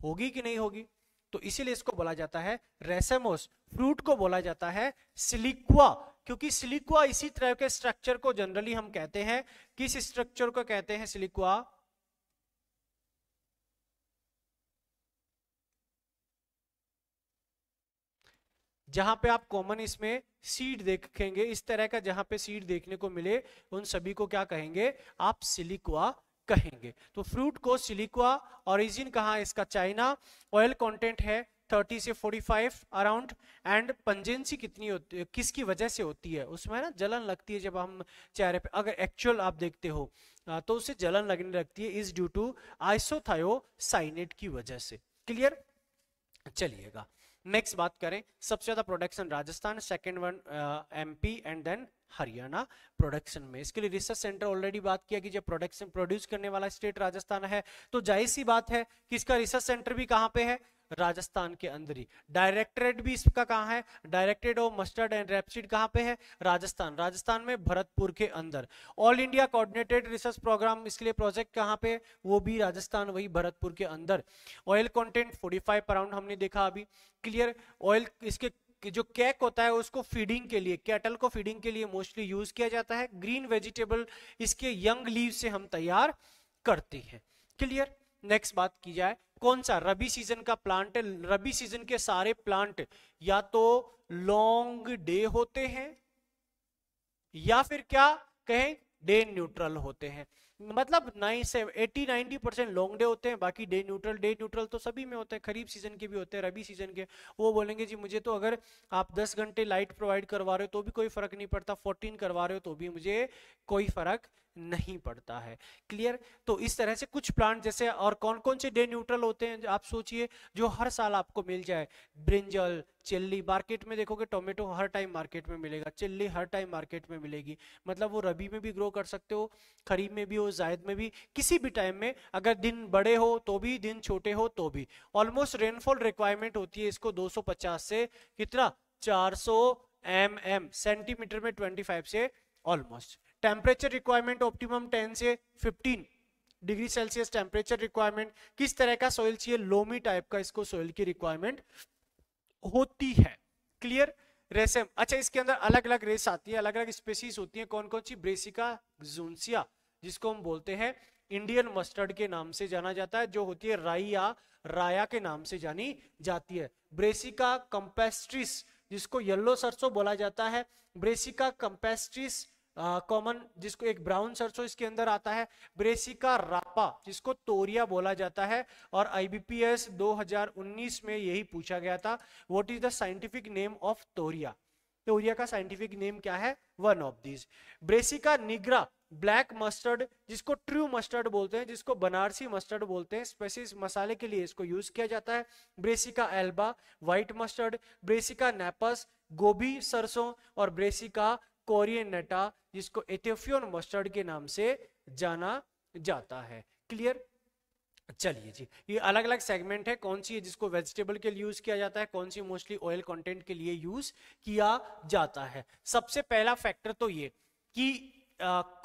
होगी कि नहीं होगी तो इसीलिए इसको बोला जाता है रेसेमोस फ्रूट को बोला जाता है सिलिक्वा क्योंकि सिलिक्वा इसी तरह के स्ट्रक्चर को जनरली हम कहते हैं किस स्ट्रक्चर को कहते हैं सिलिक्वा जहां पे आप कॉमन इसमें सीड देखेंगे इस तरह का जहां पे सीड देखने को मिले उन सभी को क्या कहेंगे आप सिलिकुआ कहेंगे तो फ्रूट को सिलिकुआ ओरिजिन कहा इसका चाइना ऑयल कंटेंट है 30 से 45 अराउंड एंड पंजेंसी कितनी होती है किसकी वजह से होती है उसमें ना जलन लगती है जब हम चेहरे पे अगर एक्चुअल आप देखते हो तो उसे जलन लगने लगती है इज ड्यू टू आइसोथायोसाइनेट की वजह से क्लियर चलिएगा नेक्स्ट बात करें सबसे ज्यादा production Rajasthan second one MP and then Haryana production में इसके लिए रिसर्च सेंटर ऑलरेडी बात किया कि जब प्रोडक्शन प्रोड्यूस करने वाला स्टेट राजस्थान है तो जाहिर सी बात है कि इसका रिसर्च सेंटर भी कहाँ पे है राजस्थान के अंदर ही डायरेक्टरेट भी इसका कहाँ है directorate of mustard and rapeseed कहाँ पे है राजस्थान राजस्थान में भरतपुर के अंदर all India coordinated research programme इसके लिए प्रोजेक्ट कहाँ पे वो भी राजस्थान वही भरतपुर के अंदर oil content forty five around हमने देखा अभी क्लियर ऑयल इसके जो कैक होता है उसको फीडिंग के लिए कैटल को फीडिंग के लिए मोस्टली यूज किया जाता है ग्रीन वेजिटेबल इसके यंग लीव से हम तैयार करते हैं क्लियर नेक्स्ट बात की जाए कौन सा रबी सीजन का प्लांट है रबी सीजन के सारे प्लांट या तो लॉन्ग डे होते हैं या फिर क्या कहें डे न्यूट्रल होते हैं मतलब नाइन से eighty ninety percent long day होते हैं बाकी डे न्यूट्रल डे न्यूट्रल तो सभी में होते हैं खरीफ सीजन के भी होते हैं रबी सीजन के वो बोलेंगे जी मुझे तो अगर आप 10 घंटे लाइट प्रोवाइड करवा रहे हो तो भी कोई फर्क नहीं पड़ता 14 करवा रहे हो तो भी मुझे कोई फर्क नहीं पड़ता है क्लियर तो इस तरह से कुछ प्लांट जैसे और कौन कौन से डे न्यूट्रल होते हैं आप सोचिए जो हर साल आपको मिल जाए ब्रिंजल चिल्ली मार्केट में देखोगे टोमेटो हर टाइम मार्केट में मिलेगा चिल्ली हर टाइम मार्केट में मिलेगी मतलब वो रबी में भी ग्रो कर सकते हो खरीफ में भी हो जायद में भी किसी भी टाइम में अगर दिन बड़े हो तो भी दिन छोटे हो तो भी ऑलमोस्ट रेनफॉल रिक्वायरमेंट होती है इसको दो से कितना चार एम एम सेंटीमीटर में ट्वेंटी से ऑलमोस्ट टेम्परेचर रिक्वायरमेंट ऑप्टिमम 10 से 15 डिग्री सेल्सियस टेम्परेचर रिक्वायरमेंट किस तरह का सॉइल चाहिए लोमी टाइप का इसको सॉइल की रिक्वायरमेंट होती है क्लियर रेसम अच्छा इसके अंदर अलग अलग रेस आती है अलग अलग स्पेसीज होती है कौन कौन सी ब्रेसिका जूनसिया जिसको हम बोलते हैं इंडियन मस्टर्ड के नाम से जाना जाता है जो होती है राइया राया के नाम से जानी जाती है ब्रेसिका कंपेस्ट्रिस जिसको येल्लो सरसों बोला जाता है ब्रेसिका कंपेस्ट्रिस कॉमन जिसको एक ब्राउन सरसों इसके अंदर आता है ब्रेसिका रापा जिसको तोरिया बोला जाता है और आईबीपीएस 2019 में यही पूछा गया था what is the scientific name of toria toria का साइंटिफिक नेम क्या है one of these brassica nigra black mustard जिसको ट्रू मस्टर्ड बोलते हैं जिसको बनारसी मस्टर्ड बोलते हैं स्पेसिस मसाले के लिए इसको यूज किया जाता है brassica alba white mustard brassica napus गोभी सरसों और ब्रेसिका कोरियन नटा जिसको एथियोफियन मस्टर्ड के नाम से जाना जाता है क्लियर चलिए जी ये अलग अलग सेगमेंट है कौन सी है जिसको वेजिटेबल के लिए यूज किया जाता है कौन सी मोस्टली ऑयल कंटेंट के लिए यूज किया जाता है सबसे पहला फैक्टर तो ये कि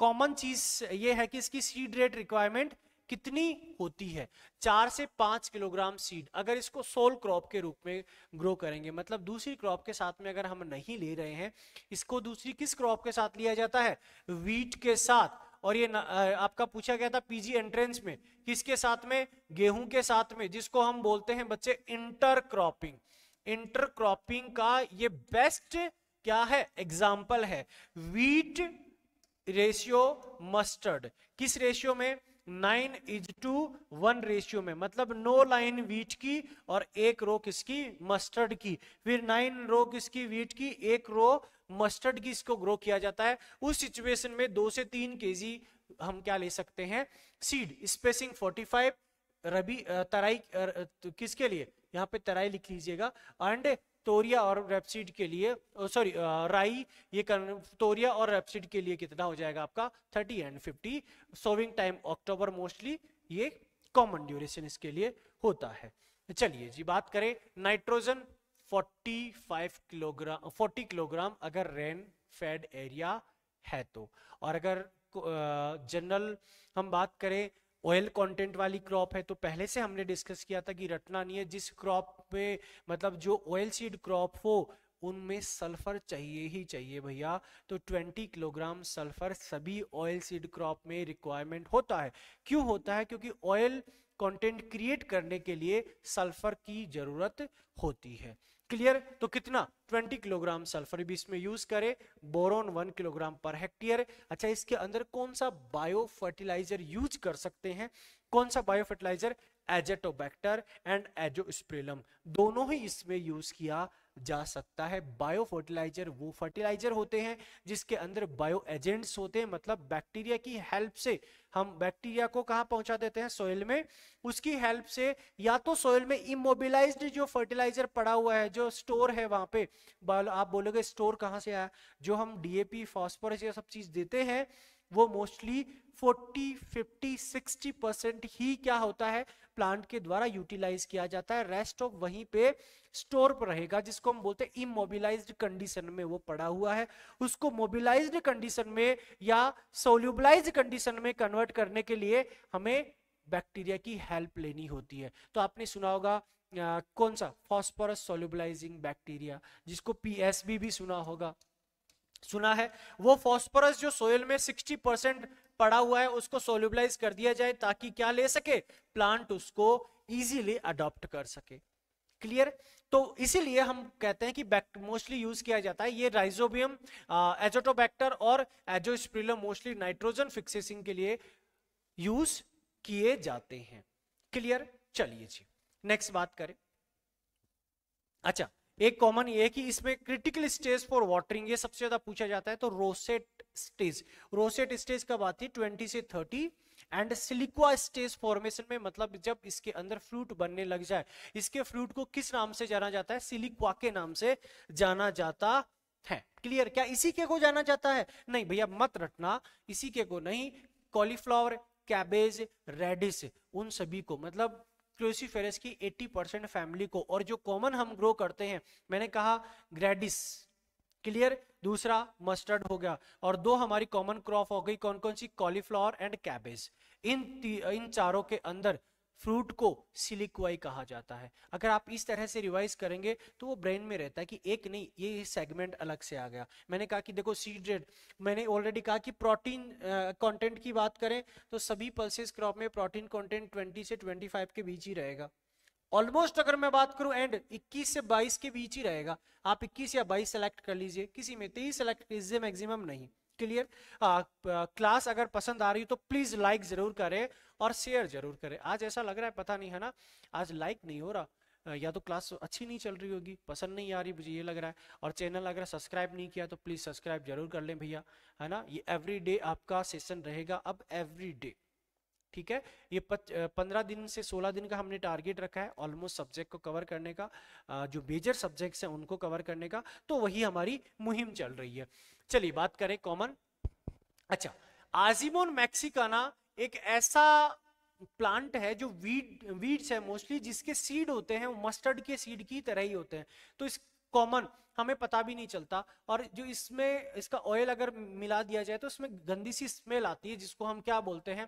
कॉमन चीज ये है कि इसकी सीड रेट रिक्वायरमेंट कितनी होती है चार से पांच किलोग्राम सीड अगर इसको सोल क्रॉप के रूप में ग्रो करेंगे मतलब दूसरी क्रॉप के साथ में अगर हम नहीं ले रहे हैं इसको दूसरी किस क्रॉप के साथ लिया जाता है वीट के साथ और ये आपका पूछा गया था पीजी एंट्रेंस में किसके साथ में गेहूं के साथ में जिसको हम बोलते हैं बच्चे इंटर क्रॉपिंग इंटर क्रॉपिंग का ये बेस्ट क्या है एग्जाम्पल है वीट रेशियो मस्टर्ड किस रेशियो में nine is to one ratio में मतलब नो लाइन वीट की और एक रो किसकी मस्टर्ड की फिर नाइन रो किसकी वीट की एक रो मस्टर्ड की इसको ग्रो किया जाता है उस सिचुएशन में दो से तीन के हम क्या ले सकते हैं seed spacing forty five rabi Terai तो किसके लिए यहाँ पे तराई लिख लीजिएगा एंड तोरिया और रेपसीड के लिए सॉरी राई ये तोरिया और रेपसीड के लिए कितना हो जाएगा आपका thirty and fifty sowing time October mostly ये कॉमन ड्यूरेशन इसके लिए होता है चलिए जी बात करें नाइट्रोजन 45 किलोग्राम 40 किलोग्राम अगर रेन फेड एरिया है तो और अगर जनरल हम बात करें ऑयल कंटेंट वाली क्रॉप है तो पहले से हमने डिस्कस किया था कि रटना नहीं है जिस क्रॉप पे मतलब जो ऑयल सीड क्रॉप हो उनमें सल्फर चाहिए ही चाहिए भैया तो 20 किलोग्राम सल्फर सभी ऑयल सीड क्रॉप में रिक्वायरमेंट होता है क्यों होता है क्योंकि ऑयल कंटेंट क्रिएट करने के लिए सल्फर की जरूरत होती है क्लियर तो कितना 20 किलोग्राम सल्फर भी इसमें यूज करें बोरोन 1 किलोग्राम पर हेक्टेयर अच्छा इसके अंदर कौन सा बायो फर्टिलाइजर यूज कर सकते हैं कौन सा bio fertiliser azotobacter and azospirillum दोनों ही इसमें यूज किया जा सकता है बायो फर्टिलाइजर वो फर्टिलाइजर होते हैं जिसके अंदर बायो एजेंट्स होते हैं मतलब बैक्टीरिया की हेल्प से हम बैक्टीरिया को कहाँ पहुंचा देते हैं सोयल में उसकी हेल्प से या तो सोयल में इमोबिलाइज जो फर्टिलाइजर पड़ा हुआ है जो स्टोर है वहां पे आप बोलोगे स्टोर कहाँ से आया जो हम डीएपी फॉस्फोरस ये सब चीज देते हैं वो मोस्टली 40, 50, 60 परसेंट ही क्या होता है प्लांट के द्वारा यूटिलाइज किया जाता है रेस्ट ऑफ वहीं पे स्टोर पर रहेगा जिसको हम बोलते हैं इमोबिलाइज्ड कंडीशन में वो पड़ा हुआ है उसको मोबिलाइज्ड कंडीशन में या सोल्यूबलाइज कंडीशन में कन्वर्ट करने के लिए हमें बैक्टीरिया की हेल्प लेनी होती है तो आपने सुना होगा आ, कौन सा फॉस्फोरस सोल्यूबलाइजिंग बैक्टीरिया जिसको पी भी सुना होगा सुना है वो फॉस्फोरस जो सोयल में 60 परसेंट पड़ा हुआ है उसको सोल्यूबलाइज कर दिया जाए ताकि क्या ले सके प्लांट उसको इजीली अडॉप्ट कर सके क्लियर तो इसीलिए हम कहते हैं कि मोस्टली यूज किया जाता है ये राइजोबियम एजोटोबैक्टर और एजोस्प्रिलम मोस्टली नाइट्रोजन फिक्सेसिंग के लिए यूज किए जाते हैं क्लियर चलिए जी नेक्स्ट बात करें अच्छा एक कॉमन ये है कि इसमें क्रिटिकल स्टेज फॉर वाटरिंग ये सबसे ज्यादा पूछा जाता है तो रोसेट स्टेज रोसेट स्टेज कब आती है ट्वेंटी से thirty and siliqua stage formation में मतलब जब इसके अंदर फ्रूट बनने लग जाए इसके फ्रूट को किस नाम से जाना जाता है सिलिक्वा के नाम से जाना जाता है क्लियर क्या इसी के को जाना जाता है नहीं भैया मत रटना इसी के को नहीं कॉलीफ्लावर कैबेज रेडिस उन सभी को मतलब क्रोसीफेरस की 80 परसेंट फैमिली को और जो कॉमन हम ग्रो करते हैं मैंने कहा ग्रेडिस क्लियर दूसरा मस्टर्ड हो गया और दो हमारी कॉमन क्रॉप हो गई कौन कौन सी कॉलीफ्लावर एंड कैबेज इन इन चारों के अंदर फ्रूट को सिलिकवाई कहा जाता है अगर आप इस तरह से रिवाइज करेंगे तो वो ब्रेन में रहता है कि एक नहीं ये सेगमेंट अलग से आ गया मैंने कहा कि देखो सीड्रेड मैंने ऑलरेडी कहा कि प्रोटीन कंटेंट की बात करें तो सभी पल्सेस क्रॉप में प्रोटीन कंटेंट 20 से 25 के बीच ही रहेगा ऑलमोस्ट अगर मैं बात करूं एंड 21 से 22 के बीच ही रहेगा आप 21 या 22 सेलेक्ट कर लीजिए किसी में तेईस सेलेक्ट कीजिए मैक्सिमम नहीं क्लियर क्लास अगर पसंद आ रही हो तो प्लीज लाइक जरूर करें और शेयर जरूर करें आज ऐसा लग रहा है पता नहीं है ना आज लाइक नहीं हो रहा या तो क्लास अच्छी नहीं चल रही होगी पसंद नहीं आ रही मुझे ये लग रहा है और चैनल अगर सब्सक्राइब नहीं किया तो प्लीज़ सब्सक्राइब जरूर कर लें भैया है ना ये एवरी डे आपका सेशन रहेगा अब एवरी डे ठीक है ये पंद्रह दिन से सोलह दिन का हमने टारगेट रखा है ऑलमोस्ट सब्जेक्ट को कवर करने का जो मेजर सब्जेक्ट्स हैं उनको कवर करने का तो वही हमारी मुहिम चल रही है चलिए बात करें कॉमन अच्छा आजिमोन मैक्सिकाना एक ऐसा प्लांट है जो वीड वीड्स है मोस्टली जिसके सीड होते हैं मस्टर्ड के सीड की तरह ही होते हैं तो इस कॉमन हमें पता भी नहीं चलता और जो इसमें इसका ऑयल अगर मिला दिया जाए तो इसमें गंदी सी स्मेल आती है जिसको हम क्या बोलते हैं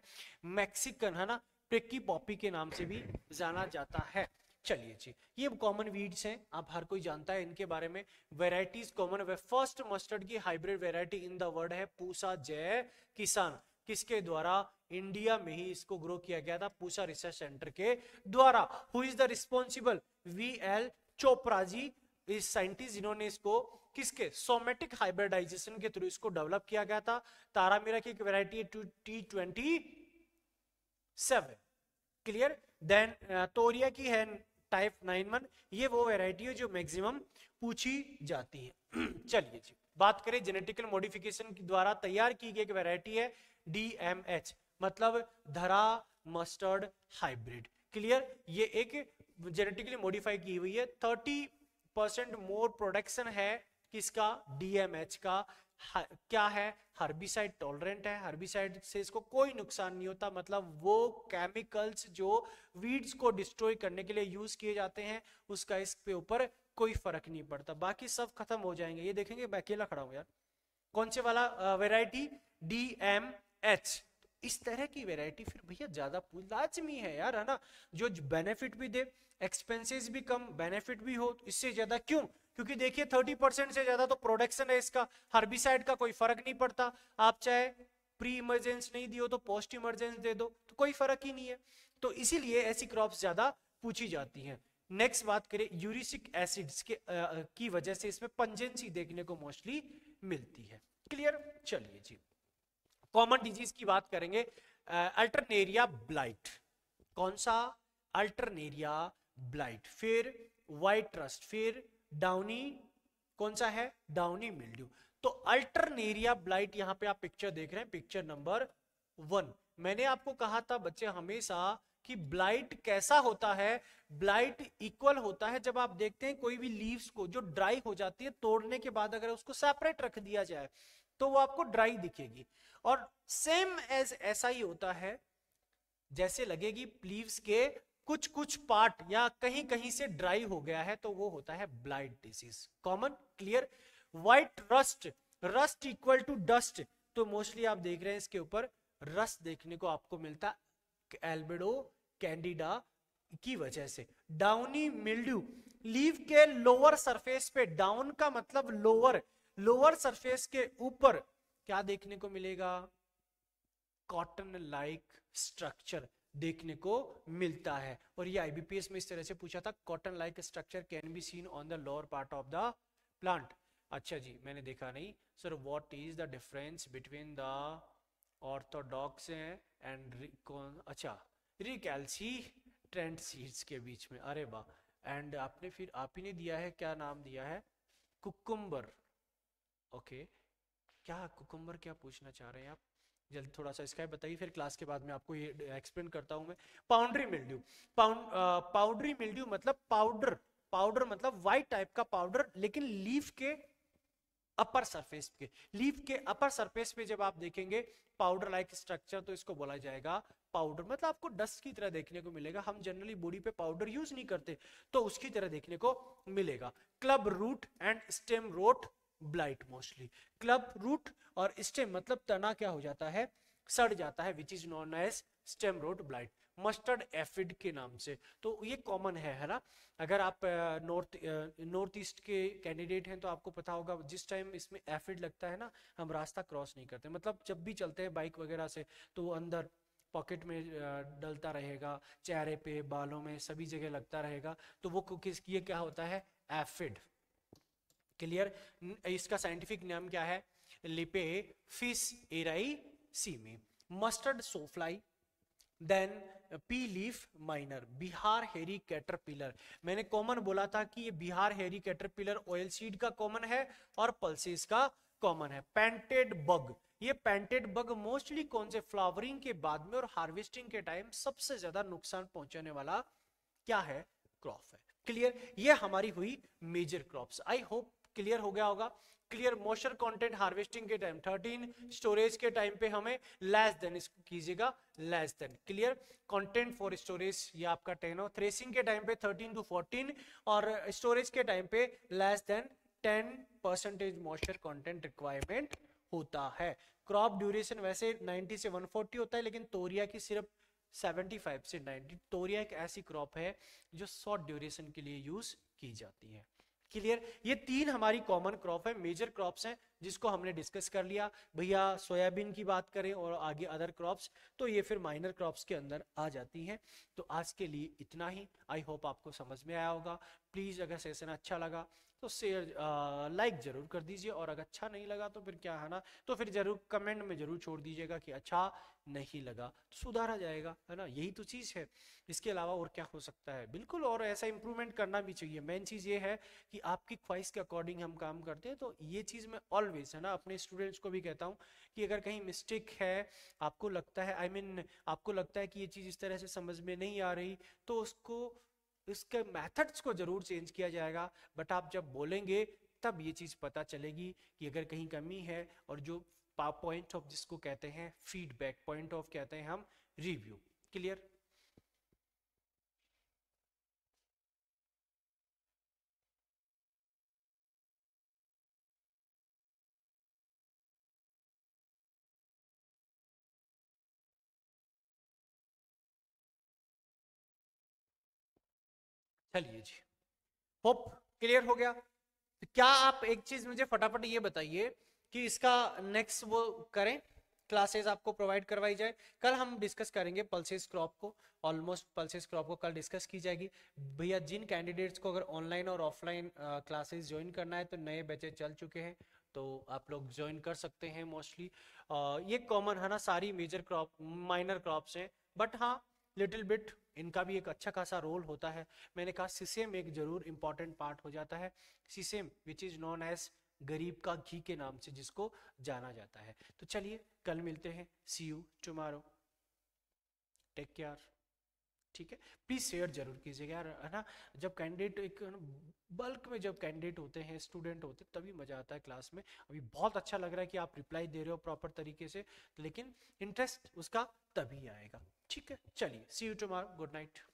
मैक्सिकन है ना पिक्की पॉपी के नाम से भी जाना जाता है चलिए जी ये कॉमन वीड्स हैं आप हर कोई जानता है इनके बारे में varieties common way first mustard की hybrid variety in the world है पूसा जय किसान किसके द्वारा इंडिया में ही इसको ग्रो किया गया था पूसा रिसर्च सेंटर के द्वारा who is the responsible V L Chopra ji इस साइंटिस्ट जिन्होंने इसको किसके सोमेटिक हाइब्रिडाइजेशन के थ्रू इसको डेवलप किया गया था तारामीरा की एक variety T twenty seven clear then toria की है टाइप नाइन वन ये वो वेराइटी है जो मैक्सिमम पूछी जाती है चलिए जी बात करें जेनेटिकल मॉडिफिकेशन के द्वारा तैयार की गई एक वेराइटी है डीएमएच मतलब धरा मस्टर्ड हाइब्रिड क्लियर ये एक जेनेटिकली मॉडिफाई की हुई है थर्टी परसेंट मोर प्रोडक्शन है किसका डीएमएच का क्या है हर्बिसाइड टॉलरेंट है हर्बिसाइड से इसको कोई नुकसान नहीं होता मतलब वो केमिकल्स जो वीड्स को डिस्ट्रॉय करने के लिए यूज किए जाते हैं उसका इसके ऊपर कोई फर्क नहीं पड़ता बाकी सब खत्म हो जाएंगे ये देखेंगे मैं अकेला खड़ा हूँ यार कौन से वाला वेराइटी डी एम एच इस तरह की वेराइटी फिर भैया ज्यादा लाजमी है यार है ना जो बेनिफिट भी दे एक्सपेंसिस भी कम बेनिफिट भी हो इससे ज्यादा क्यों क्योंकि देखिए थर्टी परसेंट से ज्यादा तो प्रोडक्शन है इसका हर्बिसाइड का कोई फर्क नहीं पड़ता आप चाहे प्री इमरजेंस नहीं दियो तो पोस्ट इमरजेंस दे दो तो कोई फर्क ही नहीं है तो इसीलिए ऐसी क्रॉप ज्यादा पूछी जाती है नेक्स्ट बात करें यूरिसिक एसिड्स के आ, की वजह से इसमें पंजेंसी देखने को मोस्टली मिलती है क्लियर चलिए जी कॉमन डिजीज की बात करेंगे अल्टरनेरिया ब्लाइट कौन सा अल्टरनेरिया ब्लाइट फिर वाइट ट्रस्ट फिर डाउनी कौन सा है डाउनी मिल्ड्यू तो अल्टरनेरिया ब्लाइट यहाँ पे आप पिक्चर देख रहे हैं पिक्चर नंबर वन मैंने आपको कहा था बच्चे हमेशा कि ब्लाइट कैसा होता है ब्लाइट इक्वल होता है जब आप देखते हैं कोई भी लीव्स को जो ड्राई हो जाती है तोड़ने के बाद अगर उसको सेपरेट रख दिया जाए तो वो आपको ड्राई दिखेगी और सेम एज ऐसा ही होता है जैसे लगेगी लीव्स के कुछ कुछ पार्ट या कहीं कहीं से ड्राई हो गया है तो वो होता है blight disease common clear white rust rust equal to dust तो मोस्टली आप देख रहे हैं इसके ऊपर रस्ट देखने को आपको मिलता एल्बेडो कैंडिडा की वजह से डाउनी मिल्ड्यू लीव के लोअर सरफेस पे डाउन का मतलब लोअर लोअर सरफेस के ऊपर क्या देखने को मिलेगा कॉटन लाइक स्ट्रक्चर देखने को मिलता है और ये आईबीपीएस में इस तरह से पूछा था cotton like structure can be seen on the lower part of the plant अच्छा जी मैंने देखा नहीं sir what is the difference between the orthodox and अच्छा रिकैल्सी ट्रेंड सीड्स के बीच में अरे वाह एंड आपने फिर आप ही ने दिया है क्या नाम दिया है कुकुम्बर ओके okay. क्या कुकुम्बर क्या पूछना चाह रहे हैं आप जल्दी थोड़ा सा इसका बताइए फिर क्लास के बाद में आपको ये एक्सप्लेन करता हूँ मैं powdery mildew pound powdery mildew मतलब पाउडर पाउडर मतलब वाइट टाइप का पाउडर लेकिन लीफ के अपर सरफेस के लीफ के अपर सरफेस पे जब आप देखेंगे पाउडर लाइक स्ट्रक्चर तो इसको बोला जाएगा पाउडर मतलब आपको डस्ट की तरह देखने को मिलेगा हम जनरली बॉडी पे पाउडर यूज नहीं करते तो उसकी तरह देखने को मिलेगा club root and stem rot blight mostly club root और स्टेम मतलब तना क्या हो जाता है सड़ जाता है which is known as stem root blight mustard aphid के नाम से तो ये कॉमन है है ना अगर आप नॉर्थ नॉर्थ ईस्ट के कैंडिडेट हैं तो आपको पता होगा जिस टाइम इसमें एफिड लगता है ना हम रास्ता क्रॉस नहीं करते मतलब जब भी चलते हैं बाइक वगैरह से तो अंदर पॉकेट में डलता रहेगा चेहरे पे बालों में सभी जगह लगता रहेगा तो वो ये क्या होता है एफिड क्लियर इसका साइंटिफिक नाम क्या है lipaphis erysimi mustard sawfly then pea leaf miner Bihar hairy caterpillar मैंने कॉमन बोला था कि ये Bihar hairy caterpillar oil seed का कॉमन है और पल्सिस का कॉमन है पेंटेड बग ये पेंटेड बग मोस्टली कौन से फ्लावरिंग के बाद में और हार्वेस्टिंग के टाइम सबसे ज्यादा नुकसान पहुंचाने वाला क्या है क्रॉप है क्लियर ये हमारी हुई major crops I hope clear हो गया होगा क्लियर मॉइस्चर कंटेंट हार्वेस्टिंग के टाइम 13 स्टोरेज के टाइम पे हमें लेस देन इसको कीजिएगा less than clear content for storage ये आपका 10 हो थ्रेसिंग के टाइम पे 13 टू 14 और स्टोरेज के टाइम पे less than 10 percentage moisture content requirement होता है क्रॉप ड्यूरेशन वैसे 90 से 140 होता है लेकिन तोरिया की सिर्फ 75 से 90 तोरिया एक ऐसी क्रॉप है जो शॉर्ट ड्यूरेशन के लिए यूज की जाती है क्लियर ये तीन हमारी कॉमन क्रॉप है मेजर क्रॉप्स हैं जिसको हमने डिस्कस कर लिया भैया सोयाबीन की बात करें और आगे अदर क्रॉप्स तो ये फिर माइनर क्रॉप्स के अंदर आ जाती हैं तो आज के लिए इतना ही आई होप आपको समझ में आया होगा प्लीज़ अगर सेशन अच्छा लगा तो शेयर लाइक जरूर कर दीजिए और अगर अच्छा नहीं लगा तो फिर क्या है ना तो फिर जरूर कमेंट में जरूर छोड़ दीजिएगा कि अच्छा नहीं लगा तो सुधारा जाएगा है ना यही तो चीज़ है इसके अलावा और क्या हो सकता है बिल्कुल और ऐसा इम्प्रूवमेंट करना भी चाहिए मेन चीज़ ये है कि आपकी ख्वाहिश के अकॉर्डिंग हम काम करते हैं तो ये चीज़ मैं ऑलवेज है ना अपने स्टूडेंट्स को भी कहता हूँ कि अगर कहीं मिस्टेक है आपको लगता है आई I मीन mean, आपको लगता है कि ये चीज़ इस तरह से समझ में नहीं आ रही तो उसको इसके मेथड्स को जरूर चेंज किया जाएगा बट आप जब बोलेंगे तब ये चीज़ पता चलेगी कि अगर कहीं कमी है और जो पॉइंट ऑफ जिसको कहते हैं फीडबैक पॉइंट ऑफ कहते हैं हम रिव्यू क्लियर चलिए जी होप क्लियर हो गया तो क्या आप एक चीज मुझे फटाफट ये बताइए कि इसका नेक्स्ट वो करें क्लासेस आपको प्रोवाइड करवाई जाए कल हम डिस्कस करेंगे पल्सेस क्रॉप को ऑलमोस्ट पल्सेस क्रॉप को कल डिस्कस की जाएगी भैया जिन कैंडिडेट्स को अगर ऑनलाइन और ऑफलाइन क्लासेस ज्वाइन करना है तो नए बच्चे चल चुके हैं तो आप लोग ज्वाइन कर सकते हैं मोस्टली ये कॉमन है ना सारी मेजर क्रॉप माइनर क्रॉप्स हैं बट हाँ लिटिल बिट इनका भी एक अच्छा खासा रोल होता है मैंने कहा सिसेम एक जरूर इंपॉर्टेंट पार्ट हो जाता है sesame which is known as गरीब का घी के नाम से जिसको जाना जाता है तो चलिए कल मिलते हैं see you tomorrow take care ठीक है प्लीज़ शेयर जरूर कीजिएगा यार है ना जब कैंडिडेट एक बल्क में जब कैंडिडेट होते हैं स्टूडेंट होते हैं तभी मज़ा आता है क्लास में अभी बहुत अच्छा लग रहा है कि आप रिप्लाई दे रहे हो प्रॉपर तरीके से लेकिन इंटरेस्ट उसका तभी आएगा ठीक है चलिए see you tomorrow good night